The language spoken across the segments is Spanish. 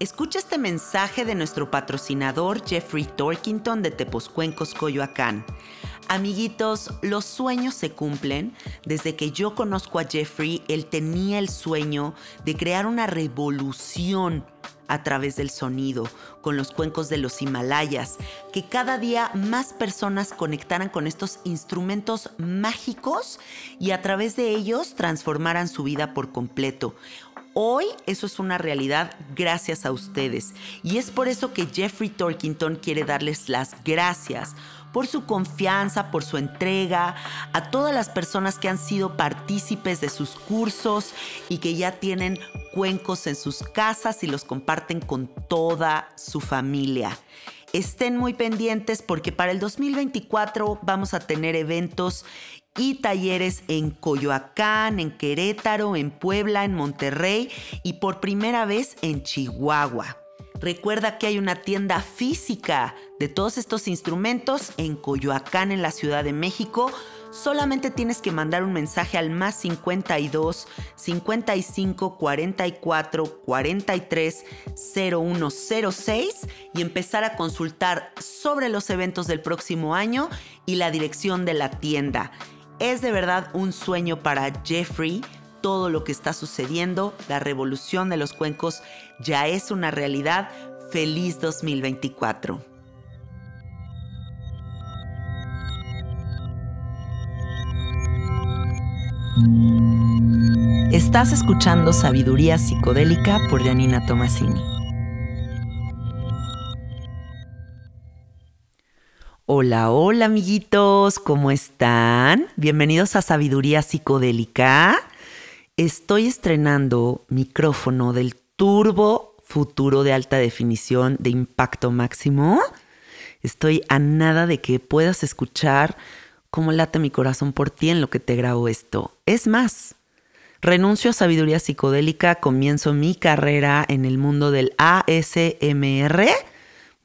Escucha este mensaje de nuestro patrocinador Jeffrey Torkington de Teposcuencos, Coyoacán. Amiguitos, los sueños se cumplen. Desde que yo conozco a Jeffrey, él tenía el sueño de crear una revolución a través del sonido, con los cuencos de los Himalayas, que cada día más personas conectaran con estos instrumentos mágicos y a través de ellos transformaran su vida por completo. Hoy eso es una realidad gracias a ustedes y es por eso que Jeffrey Torkington quiere darles las gracias por su confianza, por su entrega, a todas las personas que han sido partícipes de sus cursos y que ya tienen cuencos en sus casas y los comparten con toda su familia. Estén muy pendientes porque para el 2024 vamos a tener eventos y talleres en Coyoacán, en Querétaro, en Puebla, en Monterrey y por primera vez en Chihuahua. Recuerda que hay una tienda física de todos estos instrumentos en Coyoacán, en la Ciudad de México. Solamente tienes que mandar un mensaje al más 52 55 44 43 0106 y empezar a consultar sobre los eventos del próximo año y la dirección de la tienda. Es de verdad un sueño para Jeffrey todo lo que está sucediendo. La revolución de los cuencos ya es una realidad. Feliz 2024. Estás escuchando Sabiduría Psicodélica por Janina Tomasini. Hola, hola amiguitos, ¿cómo están? Bienvenidos a Sabiduría Psicodélica. Estoy estrenando micrófono del Turbo Futuro de alta definición de impacto máximo. Estoy a nada de que puedas escuchar cómo late mi corazón por ti en lo que te grabo esto. Es más, renuncio a sabiduría psicodélica, comienzo mi carrera en el mundo del ASMR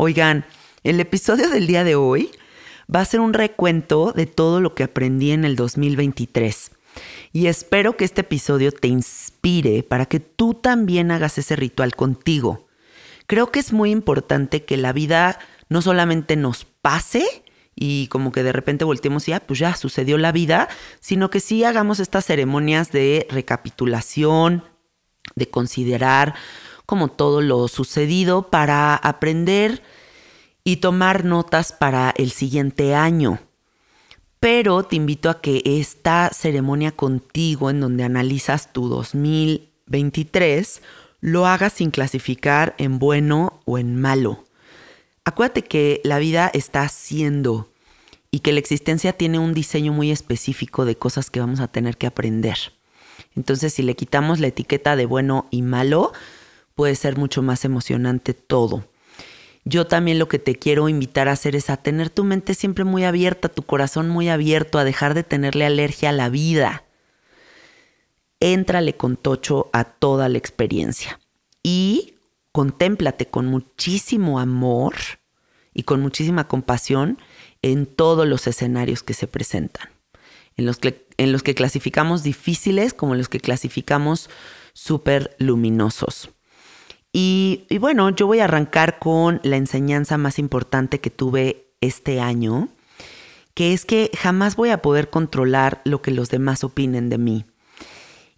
Oigan, el episodio del día de hoy va a ser un recuento de todo lo que aprendí en el 2023. Y espero que este episodio te inspire para que tú también hagas ese ritual contigo. Creo que es muy importante que la vida no solamente nos pase y como que de repente volteemos y ah, pues ya sucedió la vida, sino que sí hagamos estas ceremonias de recapitulación, de considerar como todo lo sucedido para aprender y tomar notas para el siguiente año. Pero te invito a que esta ceremonia contigo en donde analizas tu 2023 lo hagas sin clasificar en bueno o en malo. Acuérdate que la vida está siendo y que la existencia tiene un diseño muy específico de cosas que vamos a tener que aprender. Entonces, si le quitamos la etiqueta de bueno y malo, puede ser mucho más emocionante todo. Yo también lo que te quiero invitar a hacer es a tener tu mente siempre muy abierta, tu corazón muy abierto, a dejar de tenerle alergia a la vida. Éntrale con tocho a toda la experiencia y contémplate con muchísimo amor y con muchísima compasión en todos los escenarios que se presentan, en los que, en los que clasificamos difíciles como en los que clasificamos súper luminosos. Y, bueno, yo voy a arrancar con la enseñanza más importante que tuve este año, que es que jamás voy a poder controlar lo que los demás opinen de mí.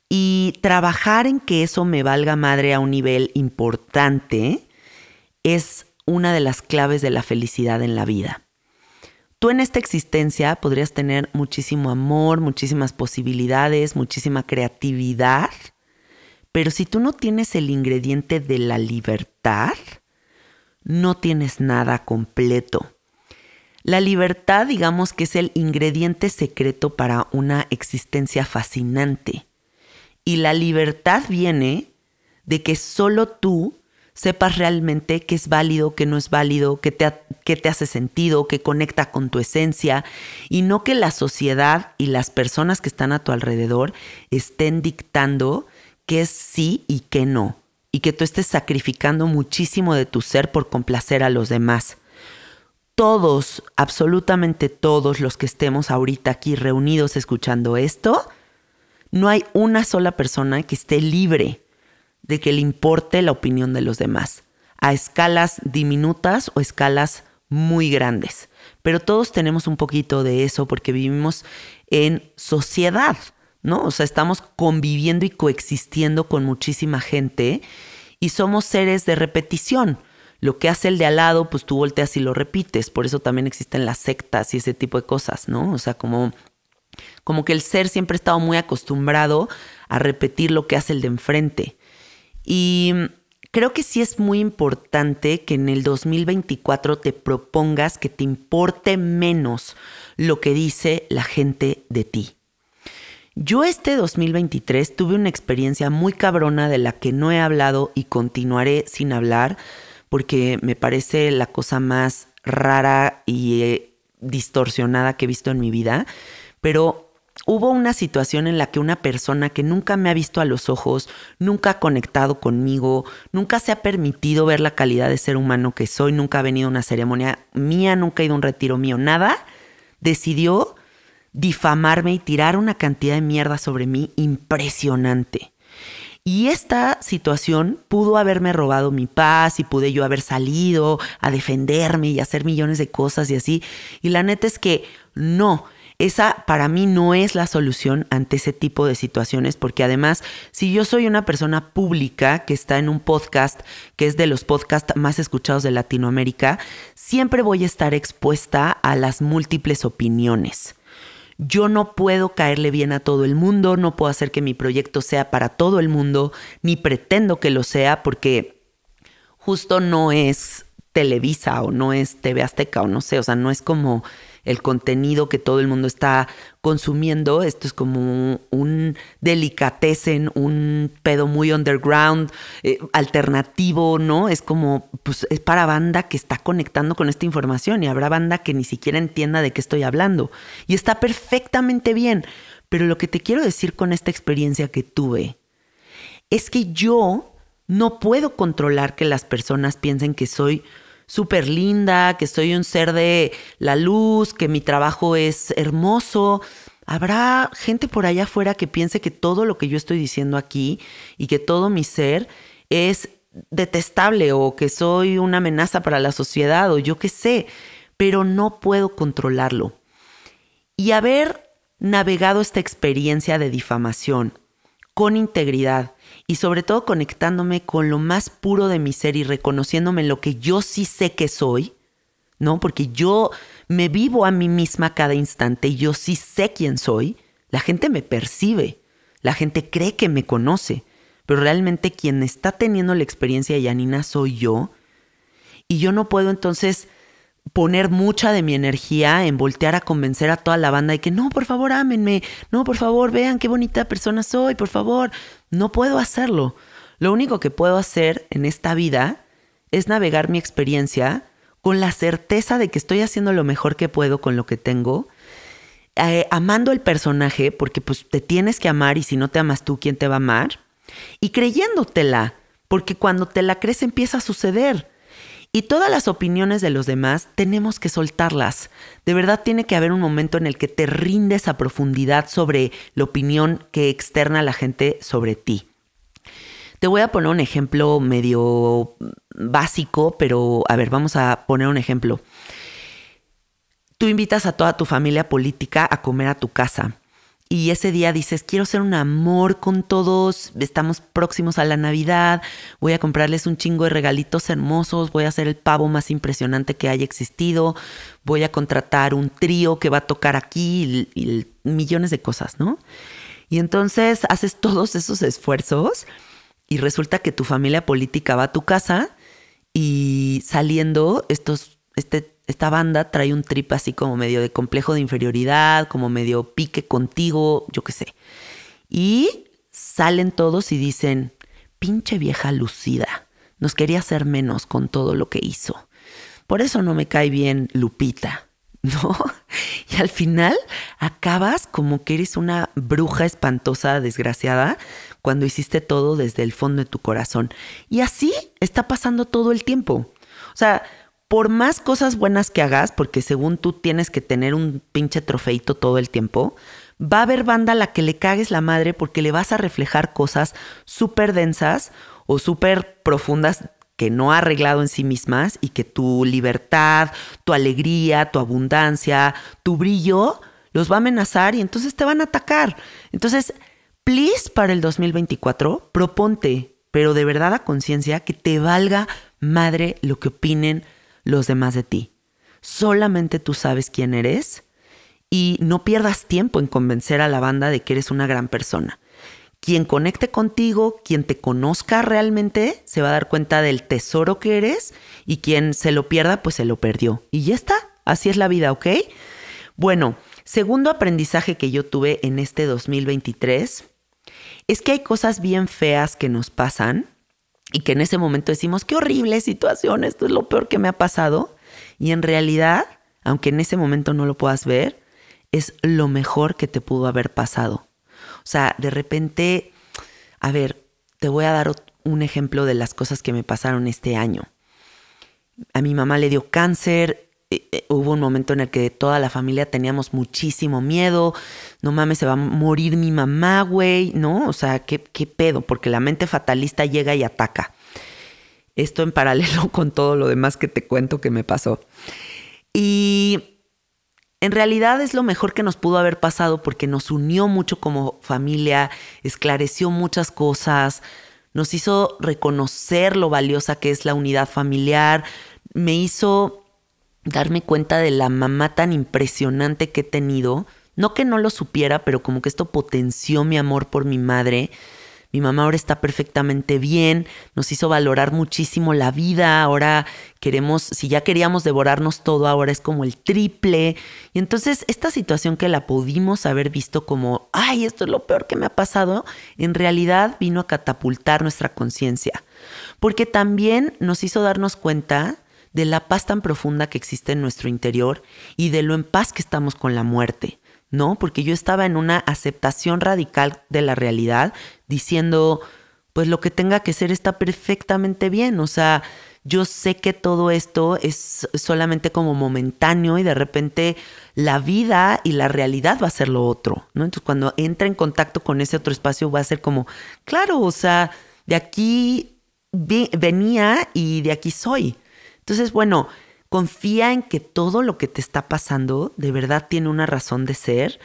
Y trabajar en que eso me valga madre a un nivel importante es una de las claves de la felicidad en la vida. Tú en esta existencia podrías tener muchísimo amor, muchísimas posibilidades, muchísima creatividad, pero si tú no tienes el ingrediente de la libertad, no tienes nada completo. La libertad, digamos que es el ingrediente secreto para una existencia fascinante. Y la libertad viene de que solo tú sepas realmente qué es válido, qué no es válido, qué te, te hace sentido, qué conecta con tu esencia, y no que la sociedad y las personas que están a tu alrededor estén dictando qué es sí y qué no, y que tú estés sacrificando muchísimo de tu ser por complacer a los demás. Todos, absolutamente todos los que estemos ahorita aquí reunidos escuchando esto, no hay una sola persona que esté libre de que le importe la opinión de los demás, a escalas diminutas o escalas muy grandes. Pero todos tenemos un poquito de eso porque vivimos en sociedad ¿no? O sea, estamos conviviendo y coexistiendo con muchísima gente y somos seres de repetición. Lo que hace el de al lado, pues tú volteas y lo repites. Por eso también existen las sectas y ese tipo de cosas, ¿no? O sea, como, como que el ser siempre ha estado muy acostumbrado a repetir lo que hace el de enfrente. Y creo que sí es muy importante que en el 2024 te propongas que te importe menos lo que dice la gente de ti yo este 2023 tuve una experiencia muy cabrona de la que no he hablado y continuaré sin hablar porque me parece la cosa más rara y eh, distorsionada que he visto en mi vida, pero hubo una situación en la que una persona que nunca me ha visto a los ojos, nunca ha conectado conmigo, nunca se ha permitido ver la calidad de ser humano que soy, nunca ha venido a una ceremonia mía, nunca ha ido a un retiro mío, nada, decidió difamarme y tirar una cantidad de mierda sobre mí impresionante. Y esta situación pudo haberme robado mi paz y pude yo haber salido a defenderme y hacer millones de cosas y así. Y la neta es que no, esa para mí no es la solución ante ese tipo de situaciones, porque además, si yo soy una persona pública que está en un podcast que es de los podcasts más escuchados de Latinoamérica, siempre voy a estar expuesta a las múltiples opiniones yo no puedo caerle bien a todo el mundo, no puedo hacer que mi proyecto sea para todo el mundo, ni pretendo que lo sea porque justo no es Televisa o no es TV Azteca o no sé, o sea, no es como el contenido que todo el mundo está consumiendo. Esto es como un delicatessen, un pedo muy underground, eh, alternativo, ¿no? Es como, pues es para banda que está conectando con esta información y habrá banda que ni siquiera entienda de qué estoy hablando. Y está perfectamente bien. Pero lo que te quiero decir con esta experiencia que tuve es que yo no puedo controlar que las personas piensen que soy súper linda, que soy un ser de la luz, que mi trabajo es hermoso. Habrá gente por allá afuera que piense que todo lo que yo estoy diciendo aquí y que todo mi ser es detestable o que soy una amenaza para la sociedad o yo qué sé, pero no puedo controlarlo. Y haber navegado esta experiencia de difamación con integridad y sobre todo conectándome con lo más puro de mi ser y reconociéndome lo que yo sí sé que soy, ¿no? Porque yo me vivo a mí misma cada instante y yo sí sé quién soy. La gente me percibe, la gente cree que me conoce, pero realmente quien está teniendo la experiencia de Yanina soy yo. Y yo no puedo entonces poner mucha de mi energía en voltear a convencer a toda la banda de que no, por favor, ámenme, no, por favor, vean qué bonita persona soy, por favor. No puedo hacerlo. Lo único que puedo hacer en esta vida es navegar mi experiencia con la certeza de que estoy haciendo lo mejor que puedo con lo que tengo, eh, amando el personaje, porque pues te tienes que amar y si no te amas tú, ¿quién te va a amar? Y creyéndotela, porque cuando te la crees empieza a suceder y todas las opiniones de los demás tenemos que soltarlas. De verdad tiene que haber un momento en el que te rindes a profundidad sobre la opinión que externa la gente sobre ti. Te voy a poner un ejemplo medio básico, pero a ver, vamos a poner un ejemplo. Tú invitas a toda tu familia política a comer a tu casa y ese día dices, quiero ser un amor con todos, estamos próximos a la Navidad, voy a comprarles un chingo de regalitos hermosos, voy a hacer el pavo más impresionante que haya existido, voy a contratar un trío que va a tocar aquí y, millones de cosas, ¿no? Y entonces haces todos esos esfuerzos y resulta que tu familia política va a tu casa y saliendo estos, este esta banda trae un trip así como medio de complejo de inferioridad, como medio pique contigo, yo qué sé. Y salen todos y dicen, pinche vieja lucida, nos quería hacer menos con todo lo que hizo. Por eso no me cae bien Lupita, ¿no? Y al final acabas como que eres una bruja espantosa, desgraciada, cuando hiciste todo desde el fondo de tu corazón. Y así está pasando todo el tiempo. O sea, por más cosas buenas que hagas, porque según tú tienes que tener un pinche trofeito todo el tiempo, va a haber banda a la que le cagues la madre porque le vas a reflejar cosas súper densas o súper profundas que no ha arreglado en sí mismas y que tu libertad, tu alegría, tu abundancia, tu brillo los va a amenazar y entonces te van a atacar. Entonces, please para el 2024, proponte, pero de verdad a conciencia, que te valga madre lo que opinen los demás de ti. Solamente tú sabes quién eres y no pierdas tiempo en convencer a la banda de que eres una gran persona. Quien conecte contigo, quien te conozca realmente, se va a dar cuenta del tesoro que eres y quien se lo pierda, pues se lo perdió. Y ya está, así es la vida, ¿ok? Bueno, segundo aprendizaje que yo tuve en este 2023 es que hay cosas bien feas que nos pasan y que en ese momento decimos, qué horrible situación, esto es lo peor que me ha pasado. Y en realidad, aunque en ese momento no lo puedas ver, es lo mejor que te pudo haber pasado. O sea, de repente, a ver, te voy a dar un ejemplo de las cosas que me pasaron este año. A mi mamá le dio cáncer, eh, eh, hubo un momento en el que toda la familia teníamos muchísimo miedo, no mames, se va a morir mi mamá, güey, ¿no? O sea, ¿qué, ¿qué, pedo? Porque la mente fatalista llega y ataca. Esto en paralelo con todo lo demás que te cuento que me pasó. Y en realidad es lo mejor que nos pudo haber pasado porque nos unió mucho como familia, esclareció muchas cosas, nos hizo reconocer lo valiosa que es la unidad familiar, me hizo darme cuenta de la mamá tan impresionante que he tenido. No que no lo supiera, pero como que esto potenció mi amor por mi madre. Mi mamá ahora está perfectamente bien, nos hizo valorar muchísimo la vida, ahora queremos, si ya queríamos devorarnos todo, ahora es como el triple. Y entonces esta situación que la pudimos haber visto como, ay, esto es lo peor que me ha pasado, en realidad vino a catapultar nuestra conciencia, porque también nos hizo darnos cuenta de la paz tan profunda que existe en nuestro interior y de lo en paz que estamos con la muerte, ¿no? Porque yo estaba en una aceptación radical de la realidad, diciendo, pues lo que tenga que ser está perfectamente bien, o sea, yo sé que todo esto es solamente como momentáneo y de repente la vida y la realidad va a ser lo otro, ¿no? Entonces cuando entra en contacto con ese otro espacio va a ser como, claro, o sea, de aquí venía y de aquí soy, entonces, bueno, confía en que todo lo que te está pasando de verdad tiene una razón de ser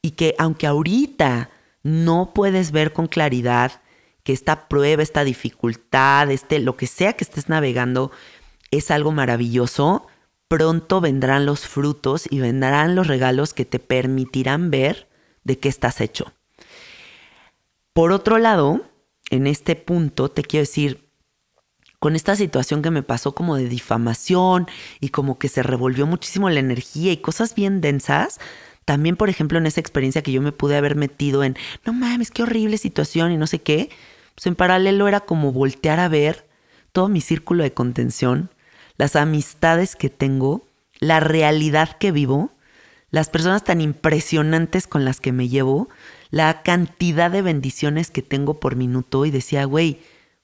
y que aunque ahorita no puedes ver con claridad que esta prueba, esta dificultad, este lo que sea que estés navegando es algo maravilloso, pronto vendrán los frutos y vendrán los regalos que te permitirán ver de qué estás hecho. Por otro lado, en este punto te quiero decir, con esta situación que me pasó como de difamación y como que se revolvió muchísimo la energía y cosas bien densas, también, por ejemplo, en esa experiencia que yo me pude haber metido en, no mames, qué horrible situación y no sé qué, pues en paralelo era como voltear a ver todo mi círculo de contención, las amistades que tengo, la realidad que vivo, las personas tan impresionantes con las que me llevo, la cantidad de bendiciones que tengo por minuto y decía, güey,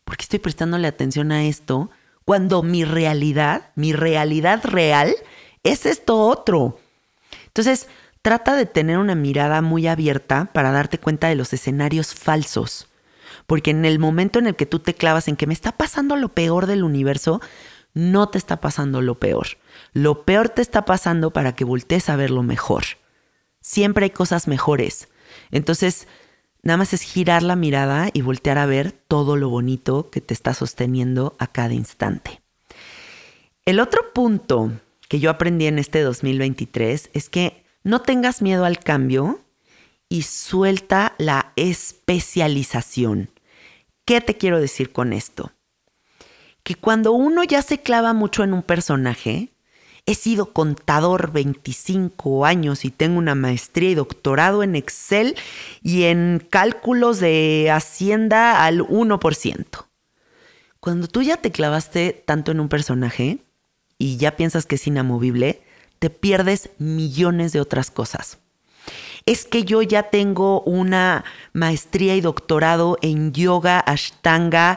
¿por qué estoy prestándole atención a esto cuando mi realidad, mi realidad real, es esto otro? Entonces, trata de tener una mirada muy abierta para darte cuenta de los escenarios falsos. Porque en el momento en el que tú te clavas en que me está pasando lo peor del universo, no te está pasando lo peor. Lo peor te está pasando para que voltees a ver lo mejor. Siempre hay cosas mejores. Entonces, Nada más es girar la mirada y voltear a ver todo lo bonito que te está sosteniendo a cada instante. El otro punto que yo aprendí en este 2023 es que no tengas miedo al cambio y suelta la especialización. ¿Qué te quiero decir con esto? Que cuando uno ya se clava mucho en un personaje, He sido contador 25 años y tengo una maestría y doctorado en Excel y en cálculos de Hacienda al 1%. Cuando tú ya te clavaste tanto en un personaje y ya piensas que es inamovible, te pierdes millones de otras cosas. Es que yo ya tengo una maestría y doctorado en yoga, ashtanga,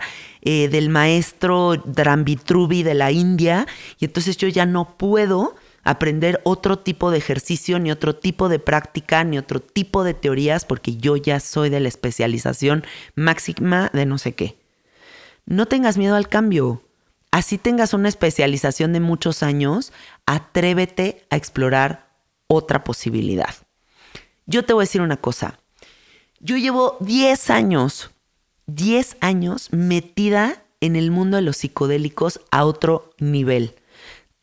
eh, del maestro Drambitrubi de la India y entonces yo ya no puedo aprender otro tipo de ejercicio, ni otro tipo de práctica, ni otro tipo de teorías, porque yo ya soy de la especialización máxima de no sé qué. No tengas miedo al cambio. Así tengas una especialización de muchos años, atrévete a explorar otra posibilidad. Yo te voy a decir una cosa. Yo llevo 10 años 10 años metida en el mundo de los psicodélicos a otro nivel.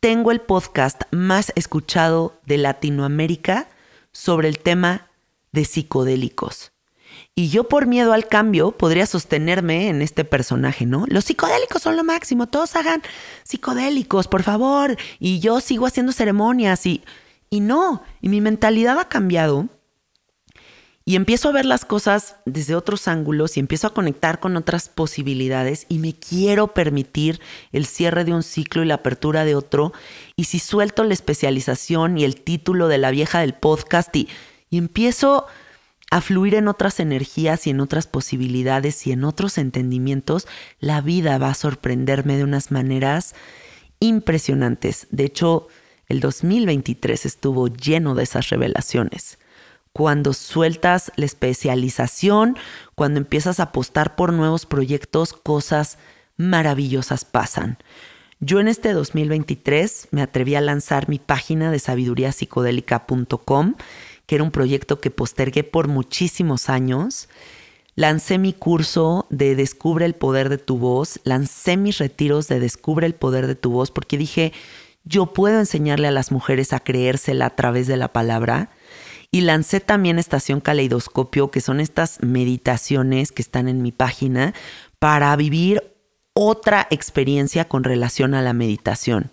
Tengo el podcast más escuchado de Latinoamérica sobre el tema de psicodélicos. Y yo por miedo al cambio podría sostenerme en este personaje, ¿no? Los psicodélicos son lo máximo, todos hagan psicodélicos, por favor. Y yo sigo haciendo ceremonias y, y no, y mi mentalidad ha cambiado y empiezo a ver las cosas desde otros ángulos y empiezo a conectar con otras posibilidades y me quiero permitir el cierre de un ciclo y la apertura de otro. Y si suelto la especialización y el título de la vieja del podcast y, empiezo a fluir en otras energías y en otras posibilidades y en otros entendimientos, la vida va a sorprenderme de unas maneras impresionantes. De hecho, el 2023 estuvo lleno de esas revelaciones cuando sueltas la especialización, cuando empiezas a apostar por nuevos proyectos, cosas maravillosas pasan. Yo en este 2023 me atreví a lanzar mi página de psicodélica.com que era un proyecto que postergué por muchísimos años. Lancé mi curso de Descubre el poder de tu voz, lancé mis retiros de Descubre el poder de tu voz, porque dije, yo puedo enseñarle a las mujeres a creérsela a través de la palabra y lancé también Estación Caleidoscopio, que son estas meditaciones que están en mi página para vivir otra experiencia con relación a la meditación.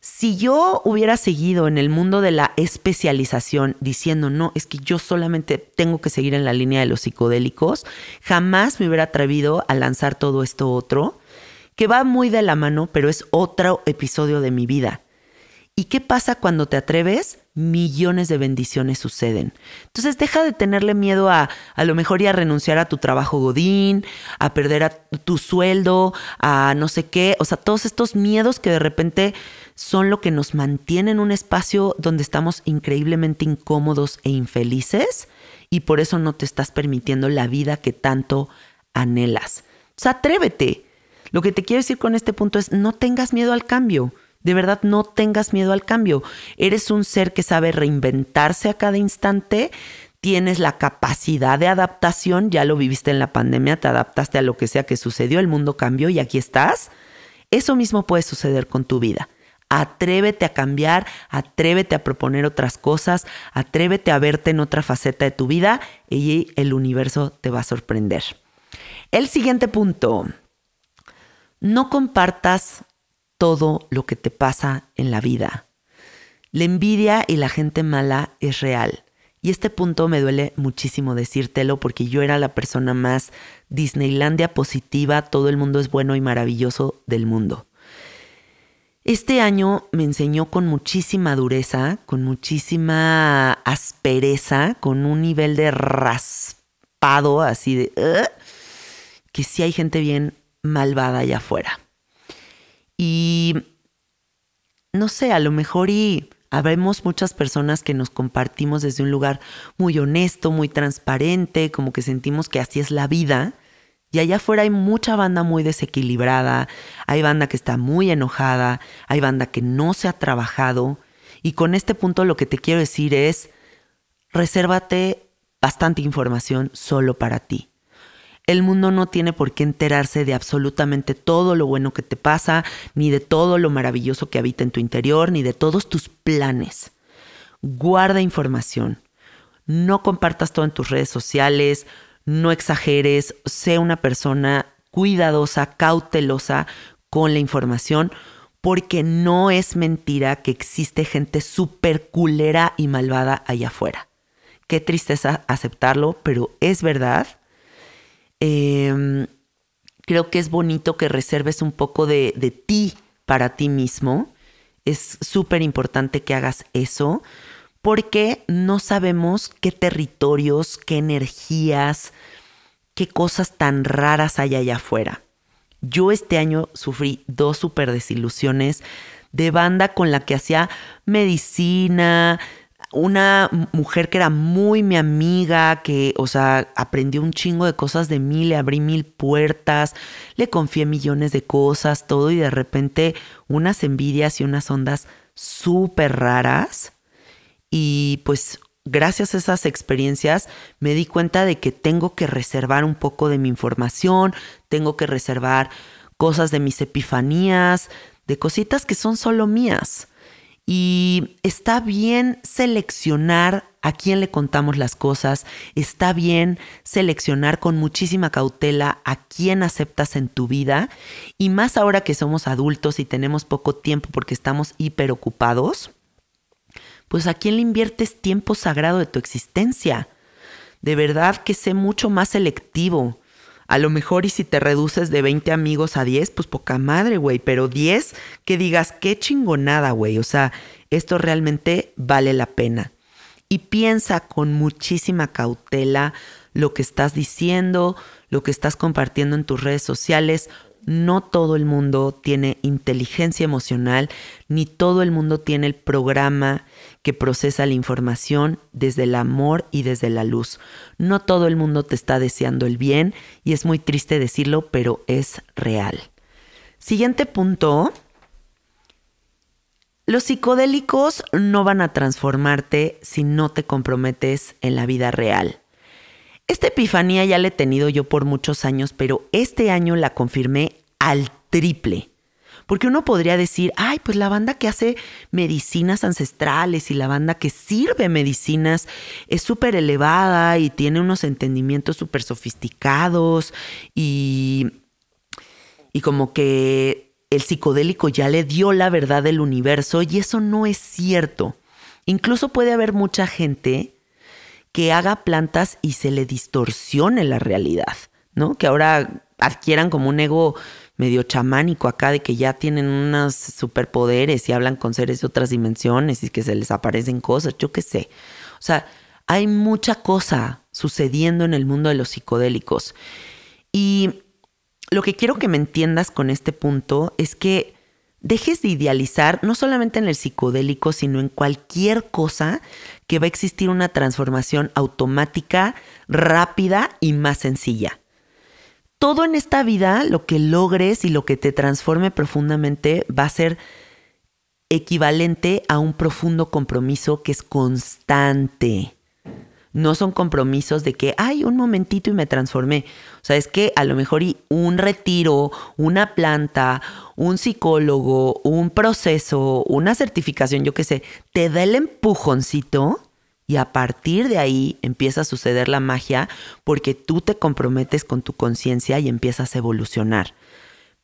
Si yo hubiera seguido en el mundo de la especialización diciendo, no, es que yo solamente tengo que seguir en la línea de los psicodélicos, jamás me hubiera atrevido a lanzar todo esto otro, que va muy de la mano, pero es otro episodio de mi vida. ¿Y qué pasa cuando te atreves? Millones de bendiciones suceden. Entonces deja de tenerle miedo a a lo mejor ya renunciar a tu trabajo godín, a perder a tu sueldo, a no sé qué, o sea, todos estos miedos que de repente son lo que nos mantiene en un espacio donde estamos increíblemente incómodos e infelices y por eso no te estás permitiendo la vida que tanto anhelas. O sea, atrévete. Lo que te quiero decir con este punto es no tengas miedo al cambio. De verdad, no tengas miedo al cambio. Eres un ser que sabe reinventarse a cada instante. Tienes la capacidad de adaptación, ya lo viviste en la pandemia, te adaptaste a lo que sea que sucedió, el mundo cambió y aquí estás. Eso mismo puede suceder con tu vida. Atrévete a cambiar, atrévete a proponer otras cosas, atrévete a verte en otra faceta de tu vida y el universo te va a sorprender. El siguiente punto, no compartas todo lo que te pasa en la vida. La envidia y la gente mala es real. Y este punto me duele muchísimo decírtelo porque yo era la persona más Disneylandia positiva, todo el mundo es bueno y maravilloso del mundo. Este año me enseñó con muchísima dureza, con muchísima aspereza, con un nivel de raspado así de... que si hay gente bien malvada allá afuera. Y no sé, a lo mejor y habemos muchas personas que nos compartimos desde un lugar muy honesto, muy transparente, como que sentimos que así es la vida. Y allá afuera hay mucha banda muy desequilibrada, hay banda que está muy enojada, hay banda que no se ha trabajado. Y con este punto lo que te quiero decir es, resérvate bastante información solo para ti. El mundo no tiene por qué enterarse de absolutamente todo lo bueno que te pasa, ni de todo lo maravilloso que habita en tu interior, ni de todos tus planes. Guarda información. No compartas todo en tus redes sociales, no exageres, sé una persona cuidadosa, cautelosa con la información, porque no es mentira que existe gente súper culera y malvada allá afuera. Qué tristeza aceptarlo, pero es verdad Em, creo que es bonito que reserves un poco de, ti para ti mismo. Es súper importante que hagas eso porque no sabemos qué territorios, qué energías, qué cosas tan raras hay allá afuera. Yo este año sufrí dos super desilusiones de banda con la que hacía medicina, una mujer que era muy mi amiga, que, o sea, aprendió un chingo de cosas de mí, le abrí mil puertas, le confié millones de cosas, todo, y de repente unas envidias y unas ondas súper raras. Y pues gracias a esas experiencias me di cuenta de que tengo que reservar un poco de mi información, tengo que reservar cosas de mis epifanías, de cositas que son solo mías y está bien seleccionar a quién le contamos las cosas, está bien seleccionar con muchísima cautela a quién aceptas en tu vida y más ahora que somos adultos y tenemos poco tiempo porque estamos hiperocupados, pues a quién le inviertes tiempo sagrado de tu existencia. De verdad que sé mucho más selectivo. A lo mejor y si te reduces de 20 amigos a 10, pues poca madre, güey, pero 10 que digas, qué chingonada, güey, o sea, esto realmente vale la pena. Y piensa con muchísima cautela lo que estás diciendo, lo que estás compartiendo en tus redes sociales. No todo el mundo tiene inteligencia emocional, ni todo el mundo tiene el programa que procesa la información desde el amor y desde la luz. No todo el mundo te está deseando el bien y es muy triste decirlo, pero es real. Siguiente punto. Los psicodélicos no van a transformarte si no te comprometes en la vida real. Esta epifanía ya la he tenido yo por muchos años, pero este año la confirmé al triple. Porque uno podría decir, ay, pues la banda que hace medicinas ancestrales y la banda que sirve medicinas es súper elevada y tiene unos entendimientos súper sofisticados y, y como que el psicodélico ya le dio la verdad del universo y eso no es cierto. Incluso puede haber mucha gente que haga plantas y se le distorsione la realidad, ¿no? Que ahora adquieran como un ego medio chamánico acá de que ya tienen unos superpoderes y hablan con seres de otras dimensiones y que se les aparecen cosas, yo qué sé. O sea, hay mucha cosa sucediendo en el mundo de los psicodélicos. Y lo que quiero que me entiendas con este punto es que dejes de idealizar no solamente en el psicodélico, sino en cualquier cosa que va a existir una transformación automática, rápida y más sencilla todo en esta vida, lo que logres y lo que te transforme profundamente va a ser equivalente a un profundo compromiso que es constante. No son compromisos de que, hay un momentito y me transformé. O sea, es que a lo mejor un retiro, una planta, un psicólogo, un proceso, una certificación, yo qué sé, te da el empujoncito y a partir de ahí empieza a suceder la magia porque tú te comprometes con tu conciencia y empiezas a evolucionar.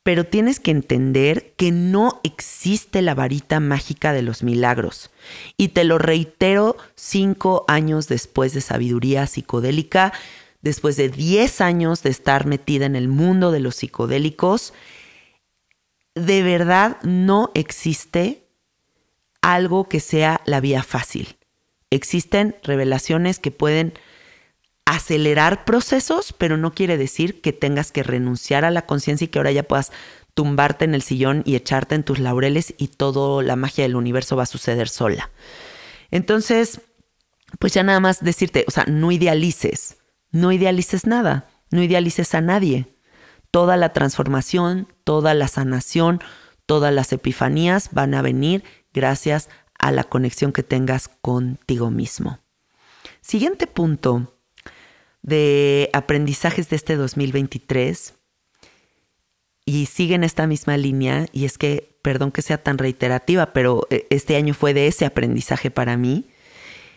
Pero tienes que entender que no existe la varita mágica de los milagros. Y te lo reitero cinco años después de sabiduría psicodélica, después de diez años de estar metida en el mundo de los psicodélicos, de verdad no existe algo que sea la vía fácil. Existen revelaciones que pueden acelerar procesos, pero no quiere decir que tengas que renunciar a la conciencia y que ahora ya puedas tumbarte en el sillón y echarte en tus laureles y toda la magia del universo va a suceder sola. Entonces, pues ya nada más decirte, o sea, no idealices, no idealices nada, no idealices a nadie. Toda la transformación, toda la sanación, todas las epifanías van a venir gracias a a la conexión que tengas contigo mismo. Siguiente punto de aprendizajes de este 2023 y sigue en esta misma línea y es que, perdón que sea tan reiterativa, pero eh, este año fue de ese aprendizaje para mí.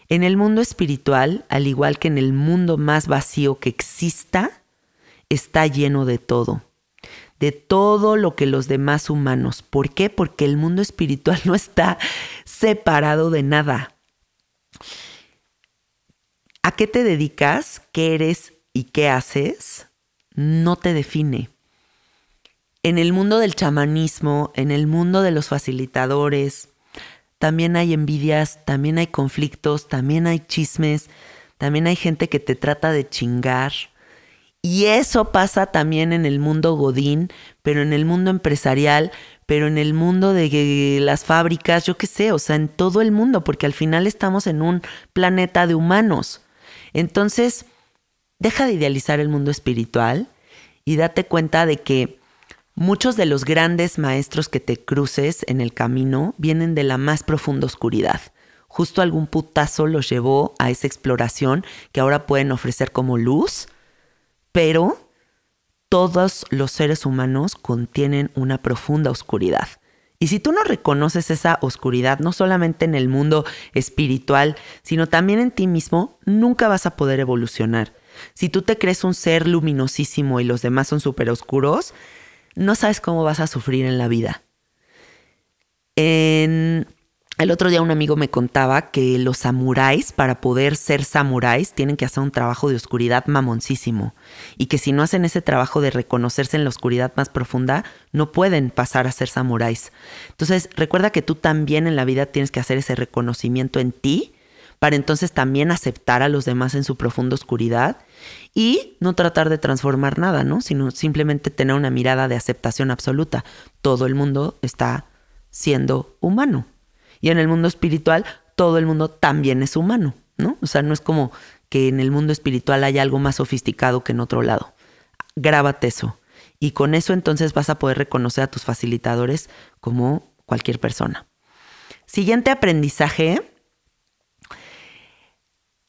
En el mundo espiritual, al igual que en el mundo más vacío que exista, está lleno de todo de todo lo que los demás humanos. ¿Por qué? Porque el mundo espiritual no está separado de nada. ¿A qué te dedicas? ¿Qué eres y qué haces? No te define. En el mundo del chamanismo, en el mundo de los facilitadores, también hay envidias, también hay conflictos, también hay chismes, también hay gente que te trata de chingar, y eso pasa también en el mundo godín, pero en el mundo empresarial, pero en el mundo de las fábricas, yo qué sé, o sea, en todo el mundo, porque al final estamos en un planeta de humanos. Entonces, deja de idealizar el mundo espiritual y date cuenta de que muchos de los grandes maestros que te cruces en el camino vienen de la más profunda oscuridad. Justo algún putazo los llevó a esa exploración que ahora pueden ofrecer como luz pero todos los seres humanos contienen una profunda oscuridad. Y si tú no reconoces esa oscuridad, no solamente en el mundo espiritual, sino también en ti mismo, nunca vas a poder evolucionar. Si tú te crees un ser luminosísimo y los demás son súper oscuros, no sabes cómo vas a sufrir en la vida. En el otro día un amigo me contaba que los samuráis, para poder ser samuráis, tienen que hacer un trabajo de oscuridad mamoncísimo y que si no hacen ese trabajo de reconocerse en la oscuridad más profunda, no pueden pasar a ser samuráis. Entonces, recuerda que tú también en la vida tienes que hacer ese reconocimiento en ti para entonces también aceptar a los demás en su profunda oscuridad y no tratar de transformar nada, ¿no? Sino simplemente tener una mirada de aceptación absoluta. Todo el mundo está siendo humano. Y en el mundo espiritual, todo el mundo también es humano, ¿no? O sea, no es como que en el mundo espiritual haya algo más sofisticado que en otro lado. Grábate eso. Y con eso entonces vas a poder reconocer a tus facilitadores como cualquier persona. Siguiente aprendizaje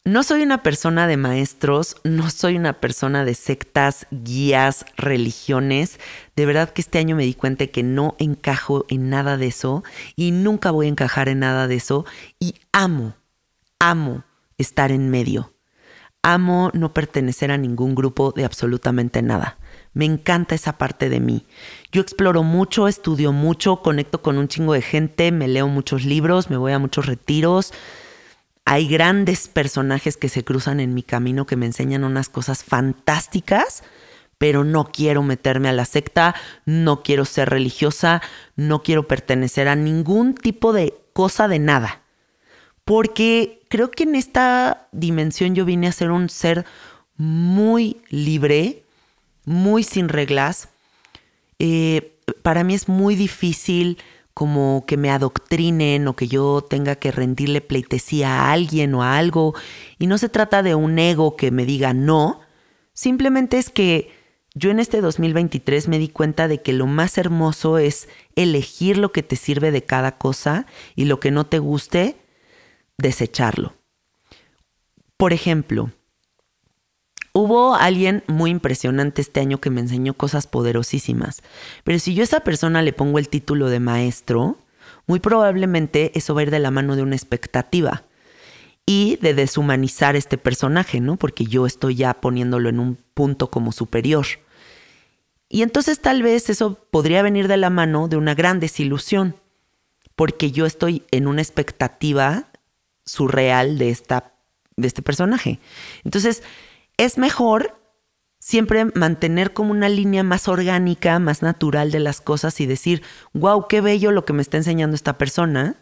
no soy una persona de maestros, no soy una persona de sectas, guías, religiones. De verdad que este año me di cuenta que no encajo en nada de eso y nunca voy a encajar en nada de eso. Y amo, amo estar en medio. Amo no pertenecer a ningún grupo de absolutamente nada. Me encanta esa parte de mí. Yo exploro mucho, estudio mucho, conecto con un chingo de gente, me leo muchos libros, me voy a muchos retiros hay grandes personajes que se cruzan en mi camino que me enseñan unas cosas fantásticas, pero no quiero meterme a la secta, no quiero ser religiosa, no quiero pertenecer a ningún tipo de cosa de nada. Porque creo que en esta dimensión yo vine a ser un ser muy libre, muy sin reglas. Eh, para mí es muy difícil como que me adoctrinen o que yo tenga que rendirle pleitesía a alguien o a algo. Y no se trata de un ego que me diga no, simplemente es que yo en este 2023 me di cuenta de que lo más hermoso es elegir lo que te sirve de cada cosa y lo que no te guste, desecharlo. Por ejemplo, Hubo alguien muy impresionante este año que me enseñó cosas poderosísimas, pero si yo a esa persona le pongo el título de maestro, muy probablemente eso va a ir de la mano de una expectativa y de deshumanizar este personaje, ¿no? Porque yo estoy ya poniéndolo en un punto como superior. Y entonces tal vez eso podría venir de la mano de una gran desilusión, porque yo estoy en una expectativa surreal de, esta, de este personaje. Entonces, es mejor siempre mantener como una línea más orgánica, más natural de las cosas y decir, wow, qué bello lo que me está enseñando esta persona,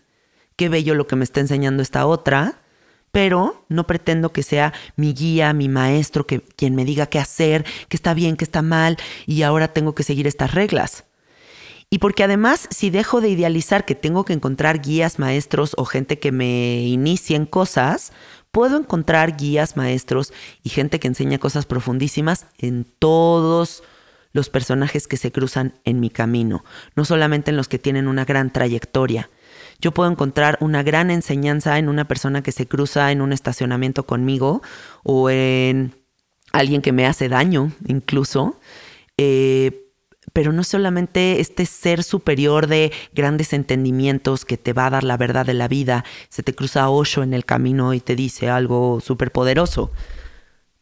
qué bello lo que me está enseñando esta otra, pero no pretendo que sea mi guía, mi maestro, que, quien me diga qué hacer, qué está bien, qué está mal, y ahora tengo que seguir estas reglas. Y porque además, si dejo de idealizar que tengo que encontrar guías, maestros o gente que me inicie en cosas, puedo encontrar guías, maestros y gente que enseña cosas profundísimas en todos los personajes que se cruzan en mi camino, no solamente en los que tienen una gran trayectoria. Yo puedo encontrar una gran enseñanza en una persona que se cruza en un estacionamiento conmigo o en alguien que me hace daño incluso. Eh, pero no solamente este ser superior de grandes entendimientos que te va a dar la verdad de la vida, se te cruza Osho en el camino y te dice algo súper poderoso.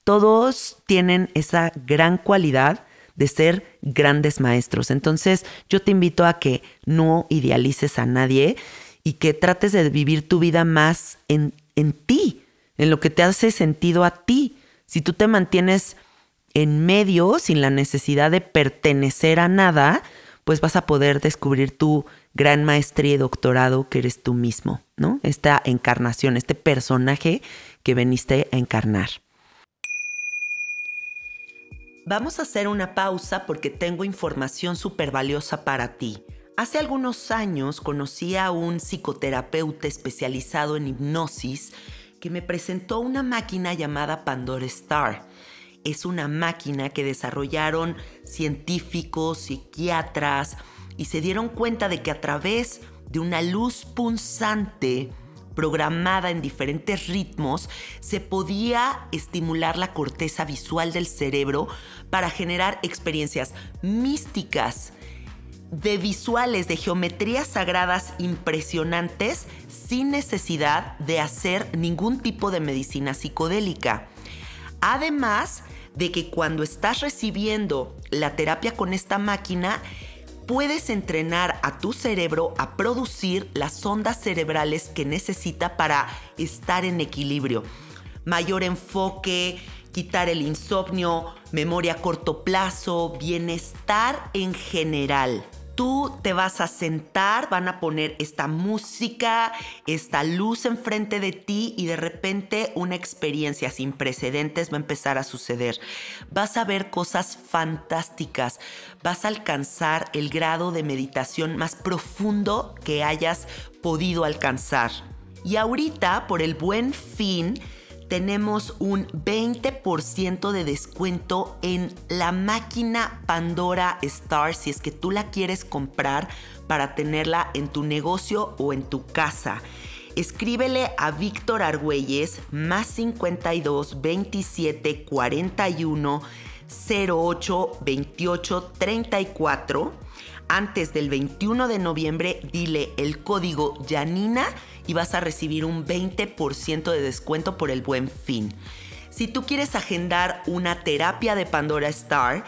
Todos tienen esa gran cualidad de ser grandes maestros. Entonces yo te invito a que no idealices a nadie y que trates de vivir tu vida más en, en ti, en lo que te hace sentido a ti. Si tú te mantienes en medio, sin la necesidad de pertenecer a nada, pues vas a poder descubrir tu gran maestría y doctorado que eres tú mismo, ¿no? Esta encarnación, este personaje que veniste a encarnar. Vamos a hacer una pausa porque tengo información súper valiosa para ti. Hace algunos años conocí a un psicoterapeuta especializado en hipnosis que me presentó una máquina llamada Pandora Star es una máquina que desarrollaron científicos, psiquiatras, y se dieron cuenta de que a través de una luz punzante programada en diferentes ritmos, se podía estimular la corteza visual del cerebro para generar experiencias místicas, de visuales, de geometrías sagradas impresionantes, sin necesidad de hacer ningún tipo de medicina psicodélica. Además, de que cuando estás recibiendo la terapia con esta máquina, puedes entrenar a tu cerebro a producir las ondas cerebrales que necesita para estar en equilibrio. Mayor enfoque, quitar el insomnio, memoria a corto plazo, bienestar en general. Tú te vas a sentar, van a poner esta música, esta luz enfrente de ti y de repente una experiencia sin precedentes va a empezar a suceder. Vas a ver cosas fantásticas, vas a alcanzar el grado de meditación más profundo que hayas podido alcanzar. Y ahorita, por el buen fin, tenemos un 20% de descuento en la máquina Pandora Star si es que tú la quieres comprar para tenerla en tu negocio o en tu casa. Escríbele a Víctor Argüelles más 52 27 41 08 28 34 antes del 21 de noviembre, dile el código Yanina y vas a recibir un 20% de descuento por el buen fin. Si tú quieres agendar una terapia de Pandora Star,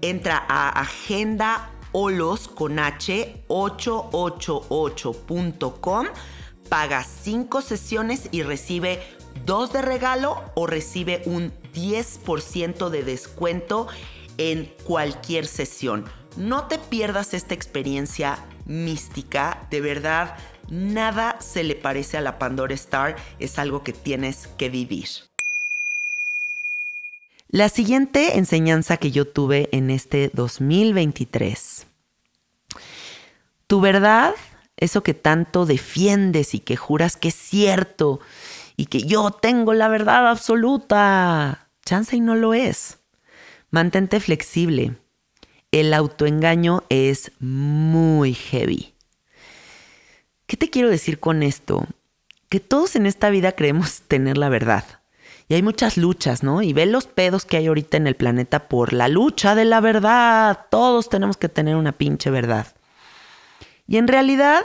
entra a agendaolos con h 888.com, paga 5 sesiones y recibe 2 de regalo o recibe un 10% de descuento en cualquier sesión. No te pierdas esta experiencia mística, de verdad, nada se le parece a la Pandora Star, es algo que tienes que vivir. La siguiente enseñanza que yo tuve en este 2023. Tu verdad, eso que tanto defiendes y que juras que es cierto y que yo tengo la verdad absoluta, chance y no lo es. Mantente flexible, el autoengaño es muy heavy. ¿Qué te quiero decir con esto? Que todos en esta vida creemos tener la verdad. Y hay muchas luchas, ¿no? Y ve los pedos que hay ahorita en el planeta por la lucha de la verdad. Todos tenemos que tener una pinche verdad. Y en realidad,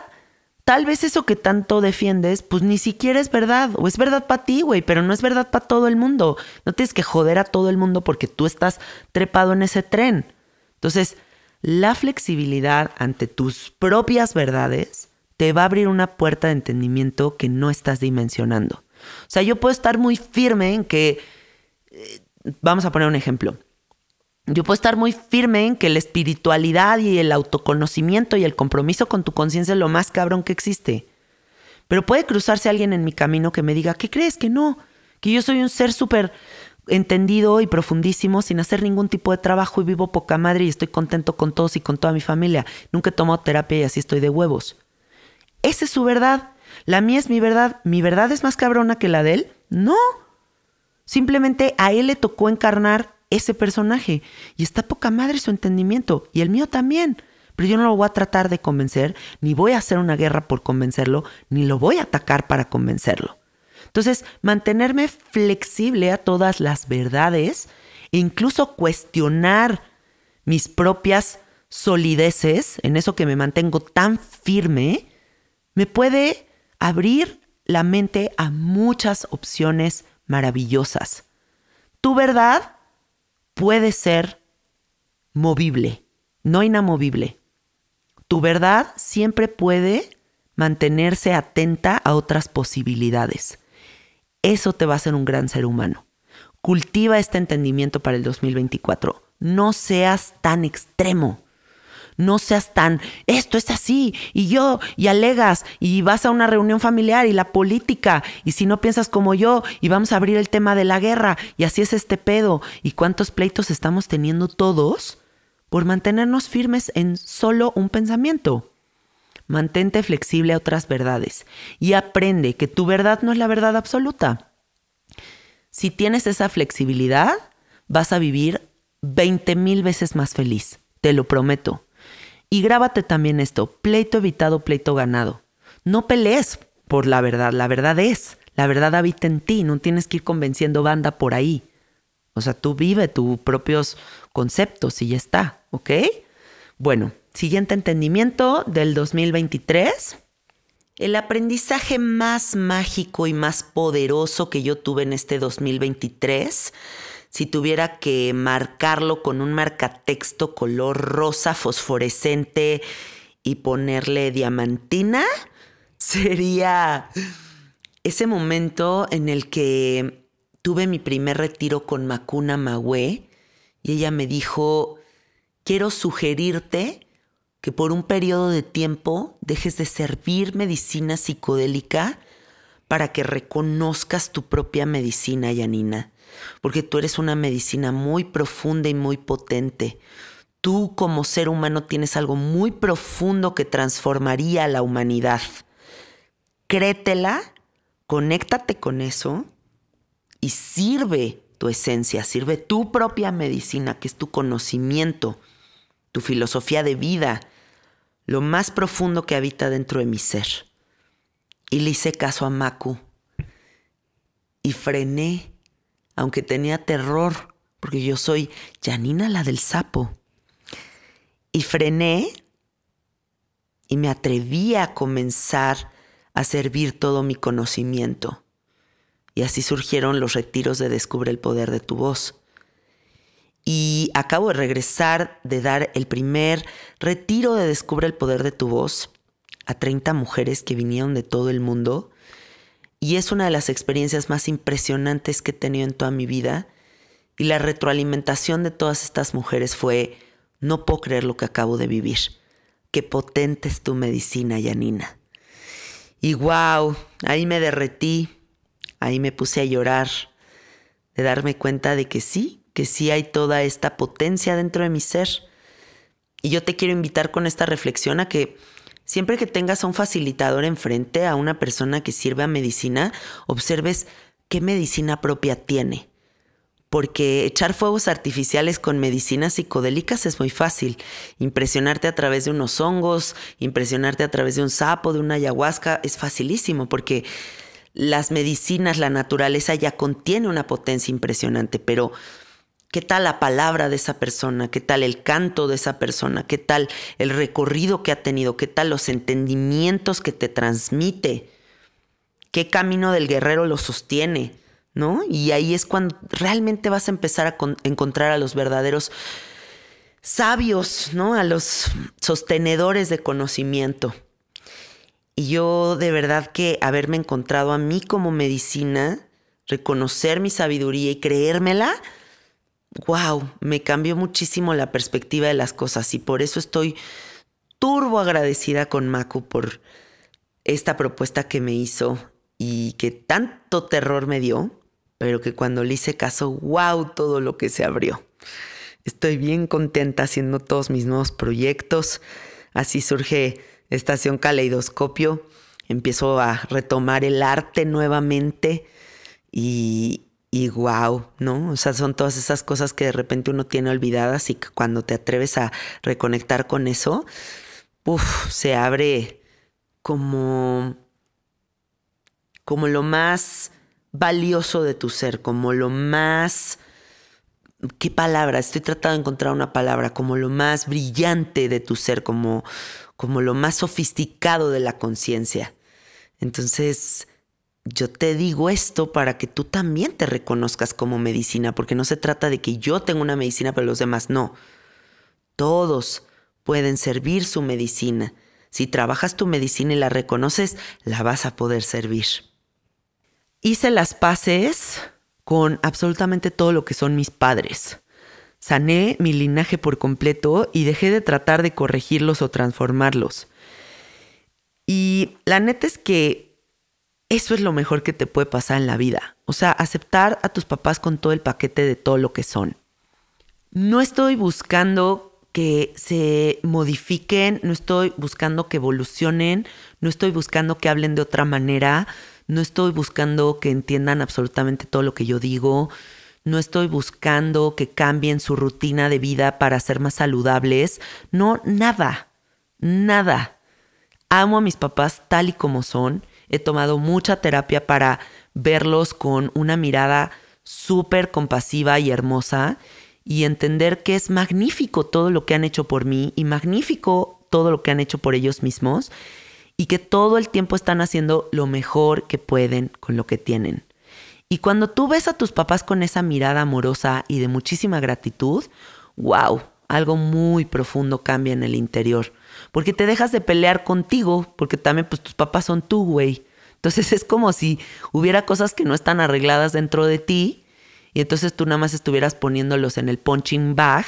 tal vez eso que tanto defiendes, pues ni siquiera es verdad. O es verdad para ti, güey, pero no es verdad para todo el mundo. No tienes que joder a todo el mundo porque tú estás trepado en ese tren. Entonces, la flexibilidad ante tus propias verdades te va a abrir una puerta de entendimiento que no estás dimensionando. O sea, yo puedo estar muy firme en que, eh, vamos a poner un ejemplo, yo puedo estar muy firme en que la espiritualidad y el autoconocimiento y el compromiso con tu conciencia es lo más cabrón que existe. Pero puede cruzarse alguien en mi camino que me diga, ¿qué crees que no? Que yo soy un ser súper entendido y profundísimo sin hacer ningún tipo de trabajo y vivo poca madre y estoy contento con todos y con toda mi familia. Nunca he tomado terapia y así estoy de huevos. Esa es su verdad. La mía es mi verdad. ¿Mi verdad es más cabrona que la de él? No. Simplemente a él le tocó encarnar ese personaje y está poca madre su entendimiento y el mío también. Pero yo no lo voy a tratar de convencer, ni voy a hacer una guerra por convencerlo, ni lo voy a atacar para convencerlo. Entonces, mantenerme flexible a todas las verdades e incluso cuestionar mis propias solideces, en eso que me mantengo tan firme, me puede abrir la mente a muchas opciones maravillosas. Tu verdad puede ser movible, no inamovible. Tu verdad siempre puede mantenerse atenta a otras posibilidades. Eso te va a hacer un gran ser humano. Cultiva este entendimiento para el 2024. No seas tan extremo. No seas tan, esto es así, y yo, y alegas, y vas a una reunión familiar, y la política, y si no piensas como yo, y vamos a abrir el tema de la guerra, y así es este pedo, y cuántos pleitos estamos teniendo todos por mantenernos firmes en solo un pensamiento mantente flexible a otras verdades y aprende que tu verdad no es la verdad absoluta. Si tienes esa flexibilidad, vas a vivir 20 mil veces más feliz, te lo prometo. Y grábate también esto, pleito evitado, pleito ganado. No pelees por la verdad, la verdad es, la verdad habita en ti, no tienes que ir convenciendo banda por ahí. O sea, tú vive tus propios conceptos y ya está, ¿ok? Bueno, Siguiente entendimiento del 2023. El aprendizaje más mágico y más poderoso que yo tuve en este 2023, si tuviera que marcarlo con un marcatexto color rosa fosforescente y ponerle diamantina, sería ese momento en el que tuve mi primer retiro con Makuna Mahue y ella me dijo, quiero sugerirte que por un periodo de tiempo dejes de servir medicina psicodélica para que reconozcas tu propia medicina, Yanina, porque tú eres una medicina muy profunda y muy potente. Tú como ser humano tienes algo muy profundo que transformaría a la humanidad. Créetela, conéctate con eso y sirve tu esencia, sirve tu propia medicina, que es tu conocimiento, tu filosofía de vida, lo más profundo que habita dentro de mi ser. Y le hice caso a Maku y frené, aunque tenía terror, porque yo soy Janina la del sapo. Y frené y me atreví a comenzar a servir todo mi conocimiento. Y así surgieron los retiros de Descubre el Poder de tu Voz y acabo de regresar de dar el primer retiro de Descubre el Poder de tu Voz a 30 mujeres que vinieron de todo el mundo. Y es una de las experiencias más impresionantes que he tenido en toda mi vida. Y la retroalimentación de todas estas mujeres fue, no puedo creer lo que acabo de vivir. Qué potente es tu medicina, Yanina. Y wow, ahí me derretí, ahí me puse a llorar, de darme cuenta de que sí, que sí hay toda esta potencia dentro de mi ser. Y yo te quiero invitar con esta reflexión a que siempre que tengas a un facilitador enfrente, a una persona que sirve a medicina, observes qué medicina propia tiene. Porque echar fuegos artificiales con medicinas psicodélicas es muy fácil. Impresionarte a través de unos hongos, impresionarte a través de un sapo, de una ayahuasca, es facilísimo porque las medicinas, la naturaleza ya contiene una potencia impresionante, pero qué tal la palabra de esa persona, qué tal el canto de esa persona, qué tal el recorrido que ha tenido, qué tal los entendimientos que te transmite, qué camino del guerrero lo sostiene, ¿no? Y ahí es cuando realmente vas a empezar a encontrar a los verdaderos sabios, ¿no? A los sostenedores de conocimiento. Y yo de verdad que haberme encontrado a mí como medicina, reconocer mi sabiduría y creérmela, wow, me cambió muchísimo la perspectiva de las cosas y por eso estoy turbo agradecida con Maku por esta propuesta que me hizo y que tanto terror me dio, pero que cuando le hice caso, wow, todo lo que se abrió. Estoy bien contenta haciendo todos mis nuevos proyectos. Así surge Estación Caleidoscopio. Empiezo a retomar el arte nuevamente y, y wow, ¿no? O sea, son todas esas cosas que de repente uno tiene olvidadas y que cuando te atreves a reconectar con eso, se abre como, como lo más valioso de tu ser, como lo más... ¿Qué palabra? Estoy tratando de encontrar una palabra, como lo más brillante de tu ser, como, como lo más sofisticado de la conciencia. Entonces, yo te digo esto para que tú también te reconozcas como medicina, porque no se trata de que yo tenga una medicina pero los demás no. Todos pueden servir su medicina. Si trabajas tu medicina y la reconoces, la vas a poder servir. Hice las paces con absolutamente todo lo que son mis padres. Sané mi linaje por completo y dejé de tratar de corregirlos o transformarlos. Y la neta es que eso es lo mejor que te puede pasar en la vida. O sea, aceptar a tus papás con todo el paquete de todo lo que son. No estoy buscando que se modifiquen, no estoy buscando que evolucionen, no estoy buscando que hablen de otra manera, no estoy buscando que entiendan absolutamente todo lo que yo digo, no estoy buscando que cambien su rutina de vida para ser más saludables, no, nada, nada. Amo a mis papás tal y como son He tomado mucha terapia para verlos con una mirada súper compasiva y hermosa y entender que es magnífico todo lo que han hecho por mí y magnífico todo lo que han hecho por ellos mismos y que todo el tiempo están haciendo lo mejor que pueden con lo que tienen. Y cuando tú ves a tus papás con esa mirada amorosa y de muchísima gratitud, wow, algo muy profundo cambia en el interior porque te dejas de pelear contigo, porque también pues, tus papás son tú, güey. Entonces es como si hubiera cosas que no están arregladas dentro de ti y entonces tú nada más estuvieras poniéndolos en el punching bag,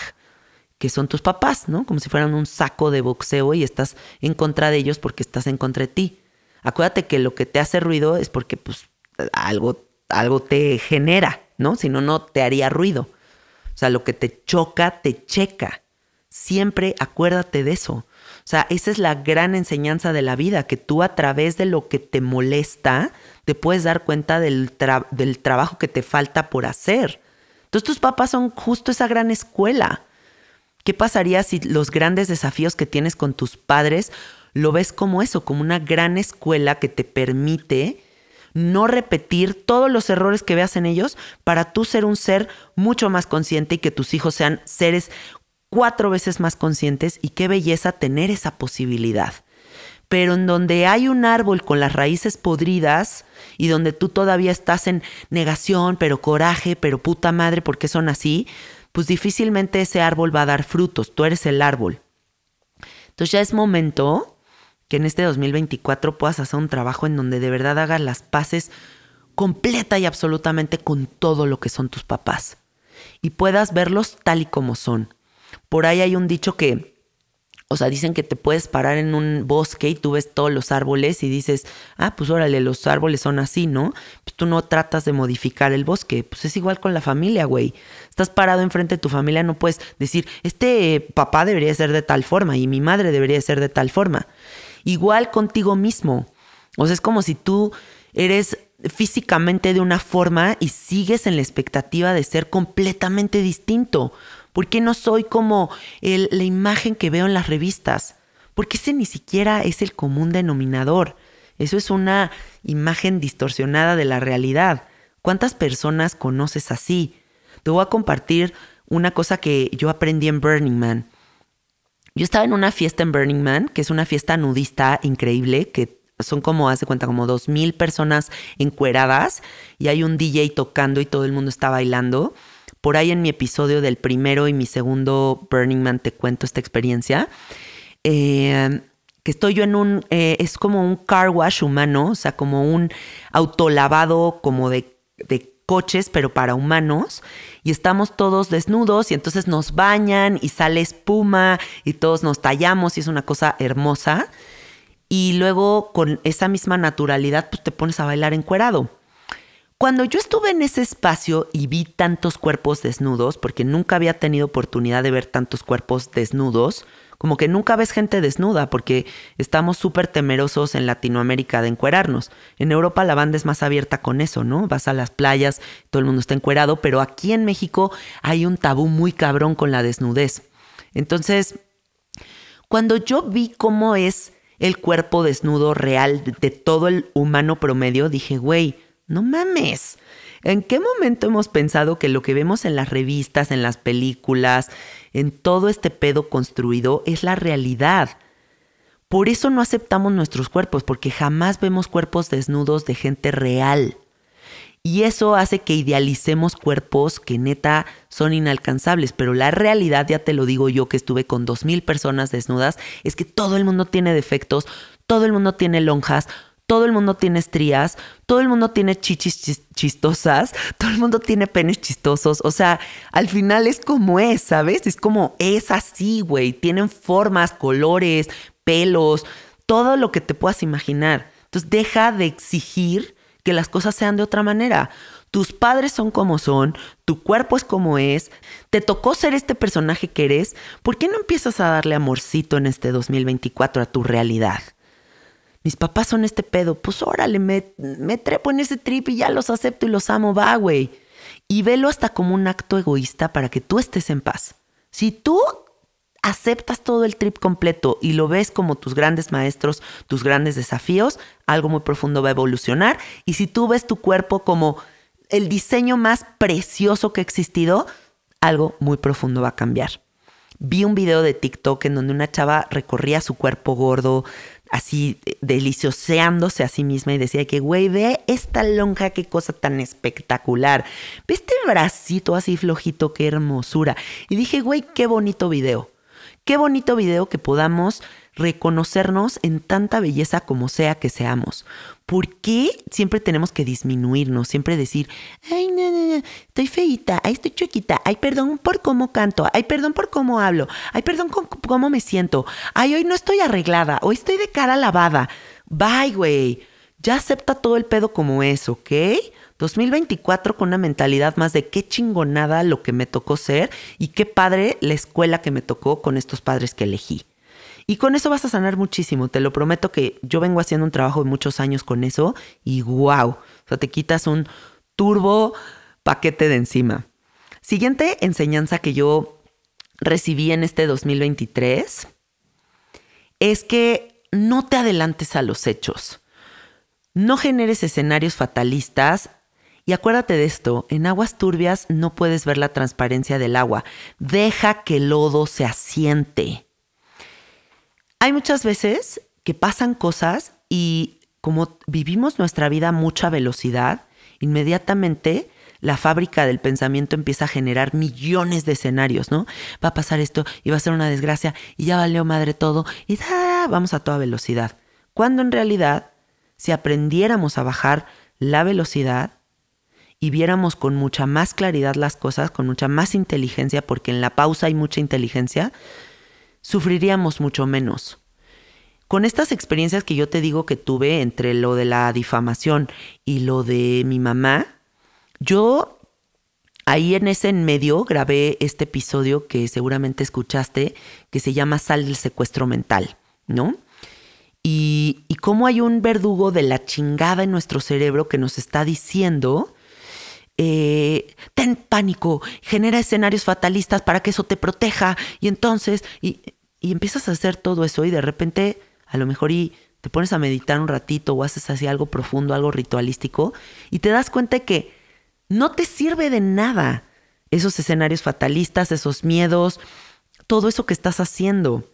que son tus papás, ¿no? Como si fueran un saco de boxeo y estás en contra de ellos porque estás en contra de ti. Acuérdate que lo que te hace ruido es porque pues algo, algo te genera, ¿no? Si no, no te haría ruido. O sea, lo que te choca, te checa. Siempre acuérdate de eso. O sea, esa es la gran enseñanza de la vida, que tú a través de lo que te molesta, te puedes dar cuenta del, del trabajo que te falta por hacer. Entonces tus papás son justo esa gran escuela. ¿Qué pasaría si los grandes desafíos que tienes con tus padres lo ves como eso, como una gran escuela que te permite no repetir todos los errores que veas en ellos para tú ser un ser mucho más consciente y que tus hijos sean seres cuatro veces más conscientes y qué belleza tener esa posibilidad. Pero en donde hay un árbol con las raíces podridas y donde tú todavía estás en negación, pero coraje, pero puta madre, porque son así? Pues difícilmente ese árbol va a dar frutos, tú eres el árbol. Entonces ya es momento que en este 2024 puedas hacer un trabajo en donde de verdad hagas las paces completa y absolutamente con todo lo que son tus papás y puedas verlos tal y como son por ahí hay un dicho que, o sea, dicen que te puedes parar en un bosque y tú ves todos los árboles y dices, ah, pues órale, los árboles son así, ¿no? Pues tú no tratas de modificar el bosque. Pues es igual con la familia, güey. Estás parado enfrente de tu familia, no puedes decir, este papá debería ser de tal forma y mi madre debería ser de tal forma. Igual contigo mismo. O sea, es como si tú eres físicamente de una forma y sigues en la expectativa de ser completamente distinto. ¿Por qué no soy como la imagen que veo en las revistas? Porque ese ni siquiera es el común denominador. Eso es una imagen distorsionada de la realidad. ¿Cuántas personas conoces así? Te voy a compartir una cosa que yo aprendí en Burning Man. Yo estaba en una fiesta en Burning Man, que es una fiesta nudista increíble, que son como, hace cuenta, como dos mil personas encueradas y hay un DJ tocando y todo el mundo está bailando. Por ahí en mi episodio del primero y mi segundo Burning Man te cuento esta experiencia. Eh, que estoy yo en un, eh, es como un car wash humano, o sea, como un autolavado como de, de coches, pero para humanos, y estamos todos desnudos y entonces nos bañan y sale espuma y todos nos tallamos y es una cosa hermosa. Y luego con esa misma naturalidad, pues te pones a bailar encuerado. Cuando yo estuve en ese espacio y vi tantos cuerpos desnudos, porque nunca había tenido oportunidad de ver tantos cuerpos desnudos, como que nunca ves gente desnuda, porque estamos súper temerosos en Latinoamérica de encuerarnos. En Europa la banda es más abierta con eso, ¿no? Vas a las playas, todo el mundo está encuerado, pero aquí en México hay un tabú muy cabrón con la desnudez. Entonces, cuando yo vi cómo es el cuerpo desnudo real de todo el humano promedio, dije, güey, no mames. ¿En qué momento hemos pensado que lo que vemos en las revistas, en las películas, en todo este pedo construido es la realidad? Por eso no aceptamos nuestros cuerpos, porque jamás vemos cuerpos desnudos de gente real. Y eso hace que idealicemos cuerpos que neta son inalcanzables, pero la realidad, ya te lo digo yo que estuve con 2.000 personas desnudas, es que todo el mundo tiene defectos, todo el mundo tiene lonjas, todo el mundo tiene estrías, todo el mundo tiene chichis chistosas, todo el mundo tiene penes chistosos. O sea, al final es como es, ¿sabes? Es como es así, güey. Tienen formas, colores, pelos, todo lo que te puedas imaginar. Entonces, deja de exigir que las cosas sean de otra manera. Tus padres son como son, tu cuerpo es como es, te tocó ser este personaje que eres. ¿Por qué no empiezas a darle amorcito en este 2024 a tu realidad? mis papás son este pedo, pues órale, me, trepo en ese trip y ya los acepto y los amo, va, güey. Y velo hasta como un acto egoísta para que tú estés en paz. Si tú aceptas todo el trip completo y lo ves como tus grandes maestros, tus grandes desafíos, algo muy profundo va a evolucionar. Y si tú ves tu cuerpo como el diseño más precioso que ha existido, algo muy profundo va a cambiar. Vi un video de TikTok en donde una chava recorría su cuerpo gordo, así eh, delicioseándose a sí misma y decía que, güey, ve esta lonja, qué cosa tan espectacular. Ve este bracito así flojito, qué hermosura. Y dije, güey, qué bonito video. Qué bonito video que podamos reconocernos en tanta belleza como sea que seamos. ¿Por qué siempre tenemos que disminuirnos? Siempre decir, ay, no, no, no, estoy feita, ay, estoy chiquita, ay, perdón por cómo canto, ay, perdón por cómo hablo, ay, perdón por cómo me siento, ay, hoy no estoy arreglada, hoy estoy de cara lavada. Bye, güey. Ya acepta todo el pedo como es, ¿ok? 2024 con una mentalidad más de qué chingonada lo que me tocó ser y qué padre la escuela que me tocó con estos padres que elegí. Y con eso vas a sanar muchísimo. Te lo prometo que yo vengo haciendo un trabajo de muchos años con eso y wow. O sea, te quitas un turbo paquete de encima. Siguiente enseñanza que yo recibí en este 2023 es que no te adelantes a los hechos. No generes escenarios fatalistas y acuérdate de esto, en aguas turbias no puedes ver la transparencia del agua. Deja que el lodo se asiente. Hay muchas veces que pasan cosas y como vivimos nuestra vida a mucha velocidad, inmediatamente la fábrica del pensamiento empieza a generar millones de escenarios, ¿no? Va a pasar esto y va a ser una desgracia y ya valió madre todo y vamos a toda velocidad. Cuando en realidad, si aprendiéramos a bajar la velocidad y viéramos con mucha más claridad las cosas, con mucha más inteligencia, porque en la pausa hay mucha inteligencia, sufriríamos mucho menos. Con estas experiencias que yo te digo que tuve entre lo de la difamación y lo de mi mamá, yo ahí en ese en medio grabé este episodio que seguramente escuchaste, que se llama Sal del secuestro mental, ¿no? Y, cómo hay un verdugo de la chingada en nuestro cerebro que nos está diciendo, eh, ten pánico, genera escenarios fatalistas para que eso te proteja y entonces, y y empiezas a hacer todo eso y de repente a lo mejor y te pones a meditar un ratito o haces así algo profundo, algo ritualístico y te das cuenta que no te sirve de nada esos escenarios fatalistas, esos miedos, todo eso que estás haciendo.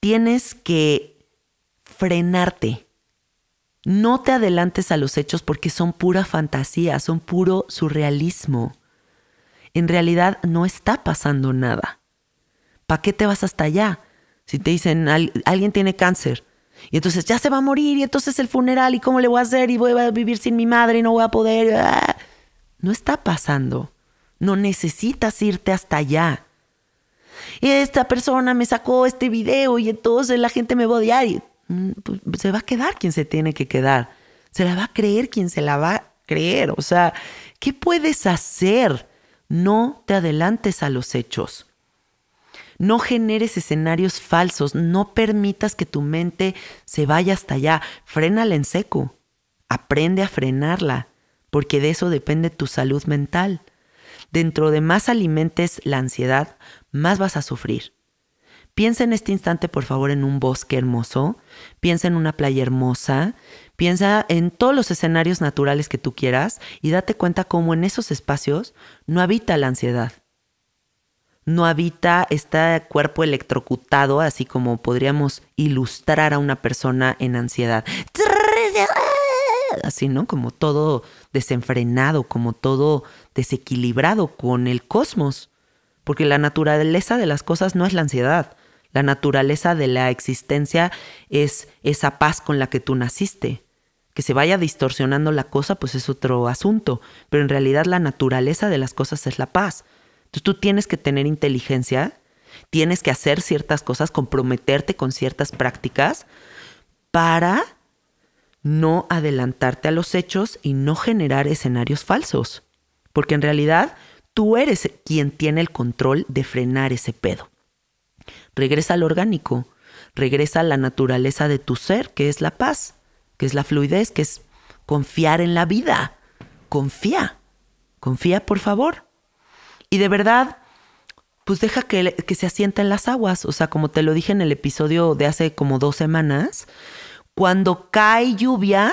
Tienes que frenarte. No te adelantes a los hechos porque son pura fantasía, son puro surrealismo. En realidad no está pasando nada. ¿Para qué te vas hasta allá? Si te dicen, alguien tiene cáncer. Y entonces ya se va a morir y entonces el funeral y cómo le voy a hacer y voy a vivir sin mi madre y no voy a poder. No está pasando. No necesitas irte hasta allá. Y Esta persona me sacó este video y entonces la gente me va a odiar. Mm, pues, se va a quedar quien se tiene que quedar. Se la va a creer quien se la va a creer. O sea, ¿qué puedes hacer? No te adelantes a los hechos. No generes escenarios falsos, no permitas que tu mente se vaya hasta allá, frénala en seco, aprende a frenarla, porque de eso depende tu salud mental. Dentro de más alimentes la ansiedad, más vas a sufrir. Piensa en este instante, por favor, en un bosque hermoso, piensa en una playa hermosa, piensa en todos los escenarios naturales que tú quieras y date cuenta cómo en esos espacios no habita la ansiedad no habita este cuerpo electrocutado, así como podríamos ilustrar a una persona en ansiedad. Así, ¿no? Como todo desenfrenado, como todo desequilibrado con el cosmos. Porque la naturaleza de las cosas no es la ansiedad. La naturaleza de la existencia es esa paz con la que tú naciste. Que se vaya distorsionando la cosa, pues es otro asunto. Pero en realidad la naturaleza de las cosas es la paz. Entonces tú tienes que tener inteligencia, tienes que hacer ciertas cosas, comprometerte con ciertas prácticas para no adelantarte a los hechos y no generar escenarios falsos. Porque en realidad tú eres quien tiene el control de frenar ese pedo. Regresa al orgánico, regresa a la naturaleza de tu ser, que es la paz, que es la fluidez, que es confiar en la vida. Confía, confía por favor. Y de verdad, pues deja que, se asienta en las aguas. O sea, como te lo dije en el episodio de hace como dos semanas, cuando cae lluvia,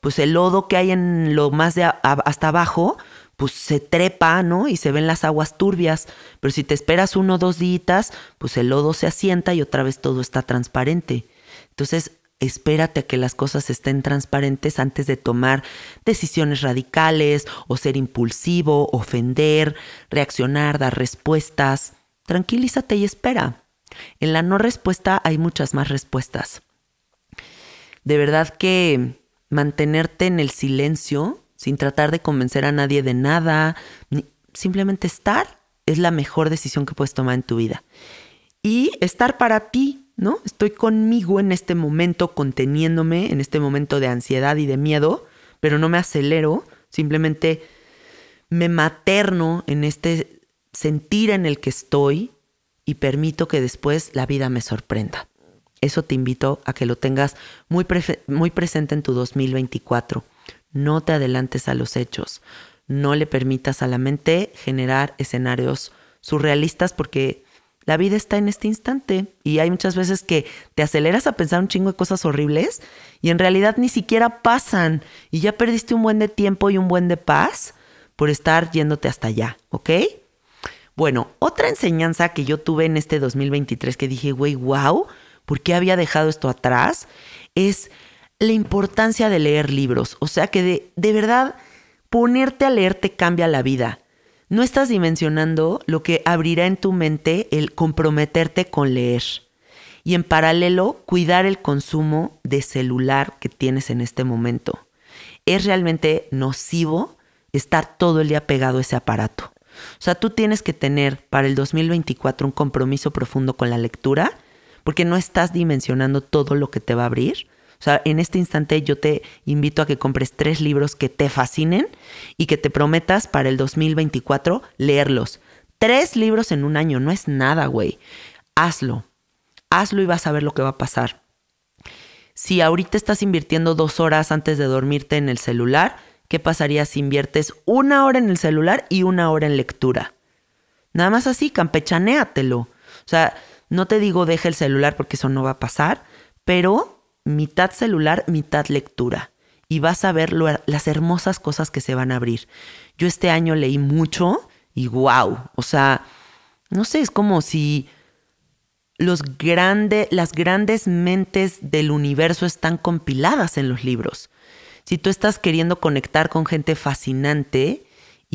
pues el lodo que hay en lo más de hasta abajo, pues se trepa, ¿no? Y se ven las aguas turbias. Pero si te esperas uno o dos días, pues el lodo se asienta y otra vez todo está transparente. Entonces, Espérate a que las cosas estén transparentes antes de tomar decisiones radicales o ser impulsivo, ofender, reaccionar, dar respuestas. Tranquilízate y espera. En la no respuesta hay muchas más respuestas. De verdad que mantenerte en el silencio, sin tratar de convencer a nadie de nada, simplemente estar es la mejor decisión que puedes tomar en tu vida. Y estar para ti, ¿no? Estoy conmigo en este momento, conteniéndome, en este momento de ansiedad y de miedo, pero no me acelero, simplemente me materno en este sentir en el que estoy y permito que después la vida me sorprenda. Eso te invito a que lo tengas muy, muy presente en tu 2024. No te adelantes a los hechos. No le permitas a la mente generar escenarios surrealistas porque la vida está en este instante y hay muchas veces que te aceleras a pensar un chingo de cosas horribles y en realidad ni siquiera pasan y ya perdiste un buen de tiempo y un buen de paz por estar yéndote hasta allá, ¿ok? Bueno, otra enseñanza que yo tuve en este 2023 que dije, güey, wow, ¿por qué había dejado esto atrás? Es la importancia de leer libros. O sea que de, de verdad, ponerte a leer cambia la vida no estás dimensionando lo que abrirá en tu mente el comprometerte con leer. Y en paralelo, cuidar el consumo de celular que tienes en este momento. Es realmente nocivo estar todo el día pegado a ese aparato. O sea, tú tienes que tener para el 2024 un compromiso profundo con la lectura, porque no estás dimensionando todo lo que te va a abrir sea, en este instante yo te invito a que compres tres libros que te fascinen y que te prometas para el 2024 leerlos. Tres libros en un año, no es nada, güey. Hazlo. Hazlo y vas a ver lo que va a pasar. Si ahorita estás invirtiendo dos horas antes de dormirte en el celular, ¿qué pasaría si inviertes una hora en el celular y una hora en lectura? Nada más así, campechanéatelo. O sea, no te digo deja el celular porque eso no va a pasar, pero mitad celular, mitad lectura. Y vas a ver las hermosas cosas que se van a abrir. Yo este año leí mucho y wow. O sea, no sé, es como si los las grandes mentes del universo están compiladas en los libros. Si tú estás queriendo conectar con gente fascinante,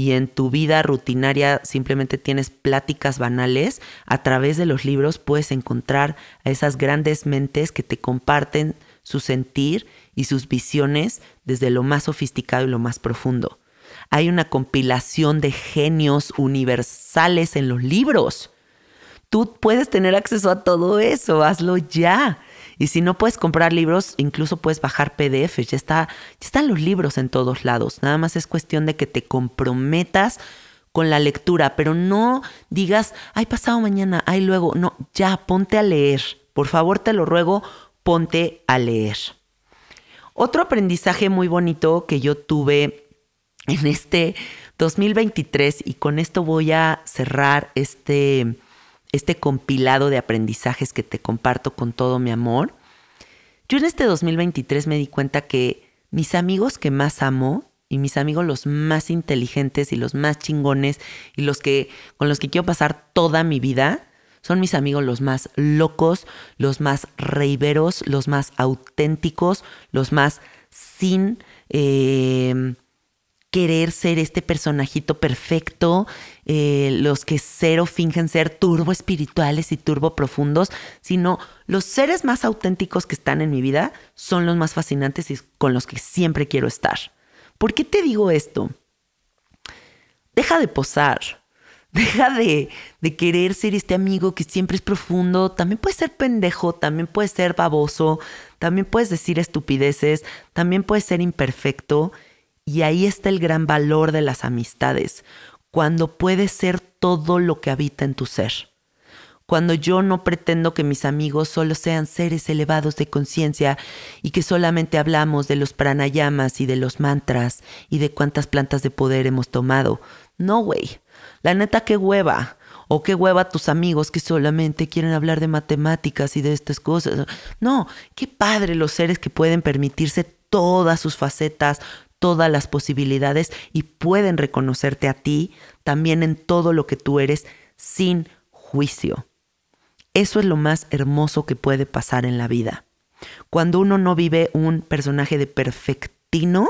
y en tu vida rutinaria simplemente tienes pláticas banales, a través de los libros puedes encontrar a esas grandes mentes que te comparten su sentir y sus visiones desde lo más sofisticado y lo más profundo. Hay una compilación de genios universales en los libros. Tú puedes tener acceso a todo eso, hazlo ya. Y si no puedes comprar libros, incluso puedes bajar PDFs. Ya, está, ya están los libros en todos lados. Nada más es cuestión de que te comprometas con la lectura, pero no digas, ay, pasado mañana, ay, luego. No, ya, ponte a leer. Por favor, te lo ruego, ponte a leer. Otro aprendizaje muy bonito que yo tuve en este 2023, y con esto voy a cerrar este este compilado de aprendizajes que te comparto con todo mi amor, yo en este 2023 me di cuenta que mis amigos que más amo y mis amigos los más inteligentes y los más chingones y los que con los que quiero pasar toda mi vida son mis amigos los más locos, los más reiveros, los más auténticos, los más sin eh, querer ser este personajito perfecto, eh, los que cero fingen ser turbo espirituales y turbo profundos, sino los seres más auténticos que están en mi vida son los más fascinantes y con los que siempre quiero estar. ¿Por qué te digo esto? Deja de posar. Deja de, de querer ser este amigo que siempre es profundo. También puedes ser pendejo, también puedes ser baboso, también puedes decir estupideces, también puedes ser imperfecto. Y ahí está el gran valor de las amistades, cuando puedes ser todo lo que habita en tu ser. Cuando yo no pretendo que mis amigos solo sean seres elevados de conciencia y que solamente hablamos de los pranayamas y de los mantras y de cuántas plantas de poder hemos tomado. No, güey. La neta, qué hueva. O qué hueva tus amigos que solamente quieren hablar de matemáticas y de estas cosas. No, qué padre los seres que pueden permitirse todas sus facetas, todas las posibilidades y pueden reconocerte a ti también en todo lo que tú eres sin juicio. Eso es lo más hermoso que puede pasar en la vida. Cuando uno no vive un personaje de perfectino,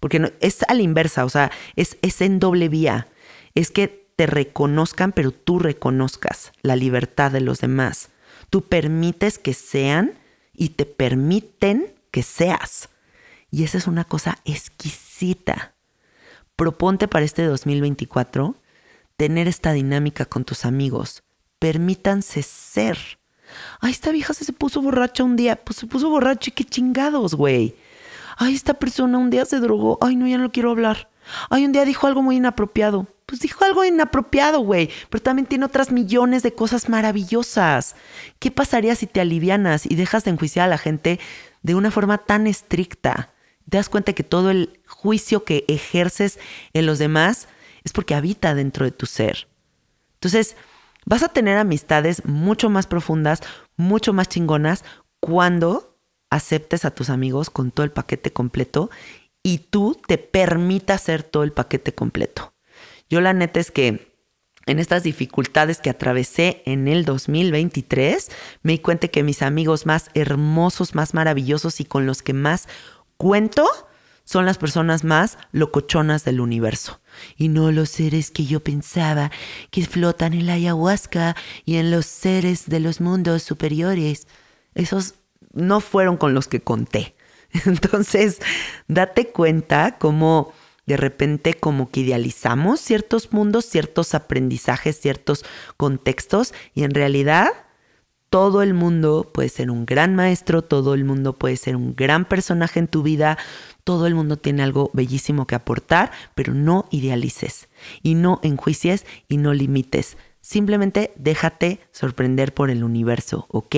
porque es a la inversa, o sea, es, es en doble vía. Es que te reconozcan, pero tú reconozcas la libertad de los demás. Tú permites que sean y te permiten que seas. Y esa es una cosa exquisita. Proponte para este 2024 tener esta dinámica con tus amigos. Permítanse ser. Ay, esta vieja se, puso borracha un día. Pues se puso borracha y qué chingados, güey. Ay, esta persona un día se drogó. Ay, no, ya no quiero hablar. Ay, un día dijo algo muy inapropiado. Pues dijo algo inapropiado, güey. Pero también tiene otras millones de cosas maravillosas. ¿Qué pasaría si te alivianas y dejas de enjuiciar a la gente de una forma tan estricta? Te das cuenta que todo el juicio que ejerces en los demás es porque habita dentro de tu ser. Entonces, vas a tener amistades mucho más profundas, mucho más chingonas, cuando aceptes a tus amigos con todo el paquete completo y tú te permitas ser todo el paquete completo. Yo la neta es que en estas dificultades que atravesé en el 2023, me di cuenta que mis amigos más hermosos, más maravillosos y con los que más cuento son las personas más locochonas del universo. Y no los seres que yo pensaba que flotan en la ayahuasca y en los seres de los mundos superiores. Esos no fueron con los que conté. Entonces, date cuenta cómo de repente como que idealizamos ciertos mundos, ciertos aprendizajes, ciertos contextos y en realidad todo el mundo puede ser un gran maestro, todo el mundo puede ser un gran personaje en tu vida, todo el mundo tiene algo bellísimo que aportar, pero no idealices y no enjuicies y no limites. Simplemente déjate sorprender por el universo, ¿ok?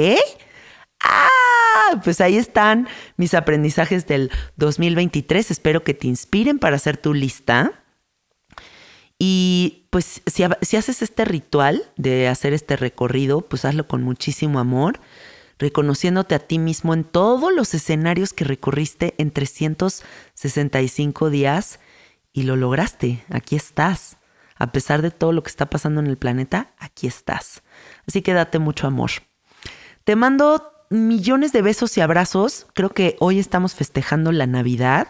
¡Ah! Pues ahí están mis aprendizajes del 2023. Espero que te inspiren para hacer tu lista. Y pues si, haces este ritual de hacer este recorrido, pues hazlo con muchísimo amor, reconociéndote a ti mismo en todos los escenarios que recorriste en 365 días y lo lograste, aquí estás. A pesar de todo lo que está pasando en el planeta, aquí estás. Así que date mucho amor. Te mando millones de besos y abrazos. Creo que hoy estamos festejando la Navidad.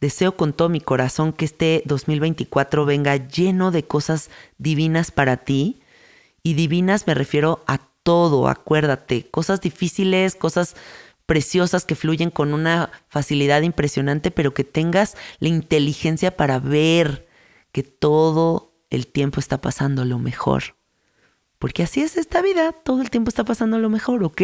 Deseo con todo mi corazón que este 2024 venga lleno de cosas divinas para ti. Y divinas me refiero a todo, acuérdate, cosas difíciles, cosas preciosas que fluyen con una facilidad impresionante, pero que tengas la inteligencia para ver que todo el tiempo está pasando lo mejor. Porque así es esta vida, todo el tiempo está pasando lo mejor, ¿ok?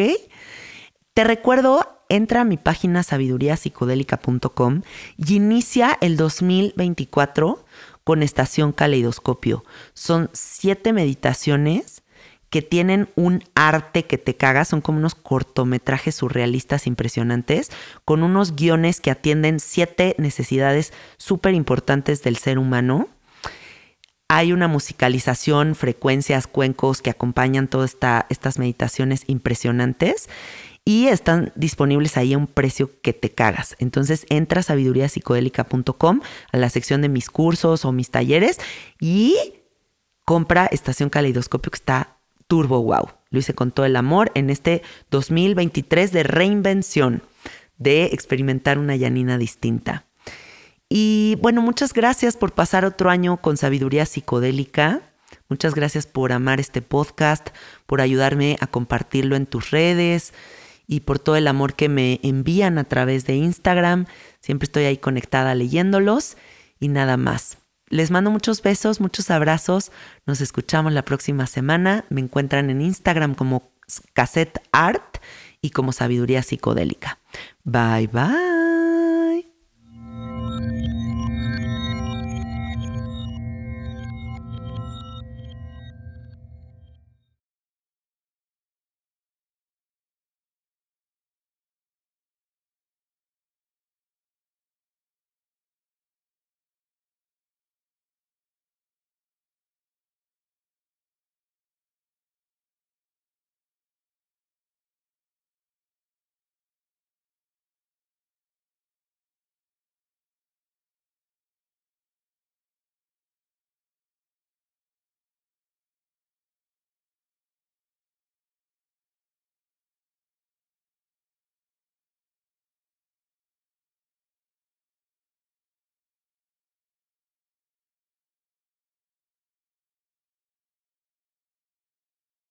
Te recuerdo, entra a mi página sabiduríasicodélica.com y inicia el 2024 con estación caleidoscopio. Son siete meditaciones que tienen un arte que te caga, son como unos cortometrajes surrealistas impresionantes, con unos guiones que atienden siete necesidades súper importantes del ser humano. Hay una musicalización, frecuencias, cuencos que acompañan todas esta, estas meditaciones impresionantes y están disponibles ahí a un precio que te cagas. Entonces entra a sabiduríapsicodélica.com a la sección de mis cursos o mis talleres y compra Estación Caleidoscopio que está turbo wow. Lo hice con todo el amor en este 2023 de reinvención, de experimentar una llanina distinta. Y bueno, muchas gracias por pasar otro año con sabiduría psicodélica. Muchas gracias por amar este podcast, por ayudarme a compartirlo en tus redes y por todo el amor que me envían a través de Instagram. Siempre estoy ahí conectada leyéndolos y nada más. Les mando muchos besos, muchos abrazos. Nos escuchamos la próxima semana. Me encuentran en Instagram como Cassette Art y como Sabiduría Psicodélica. Bye bye.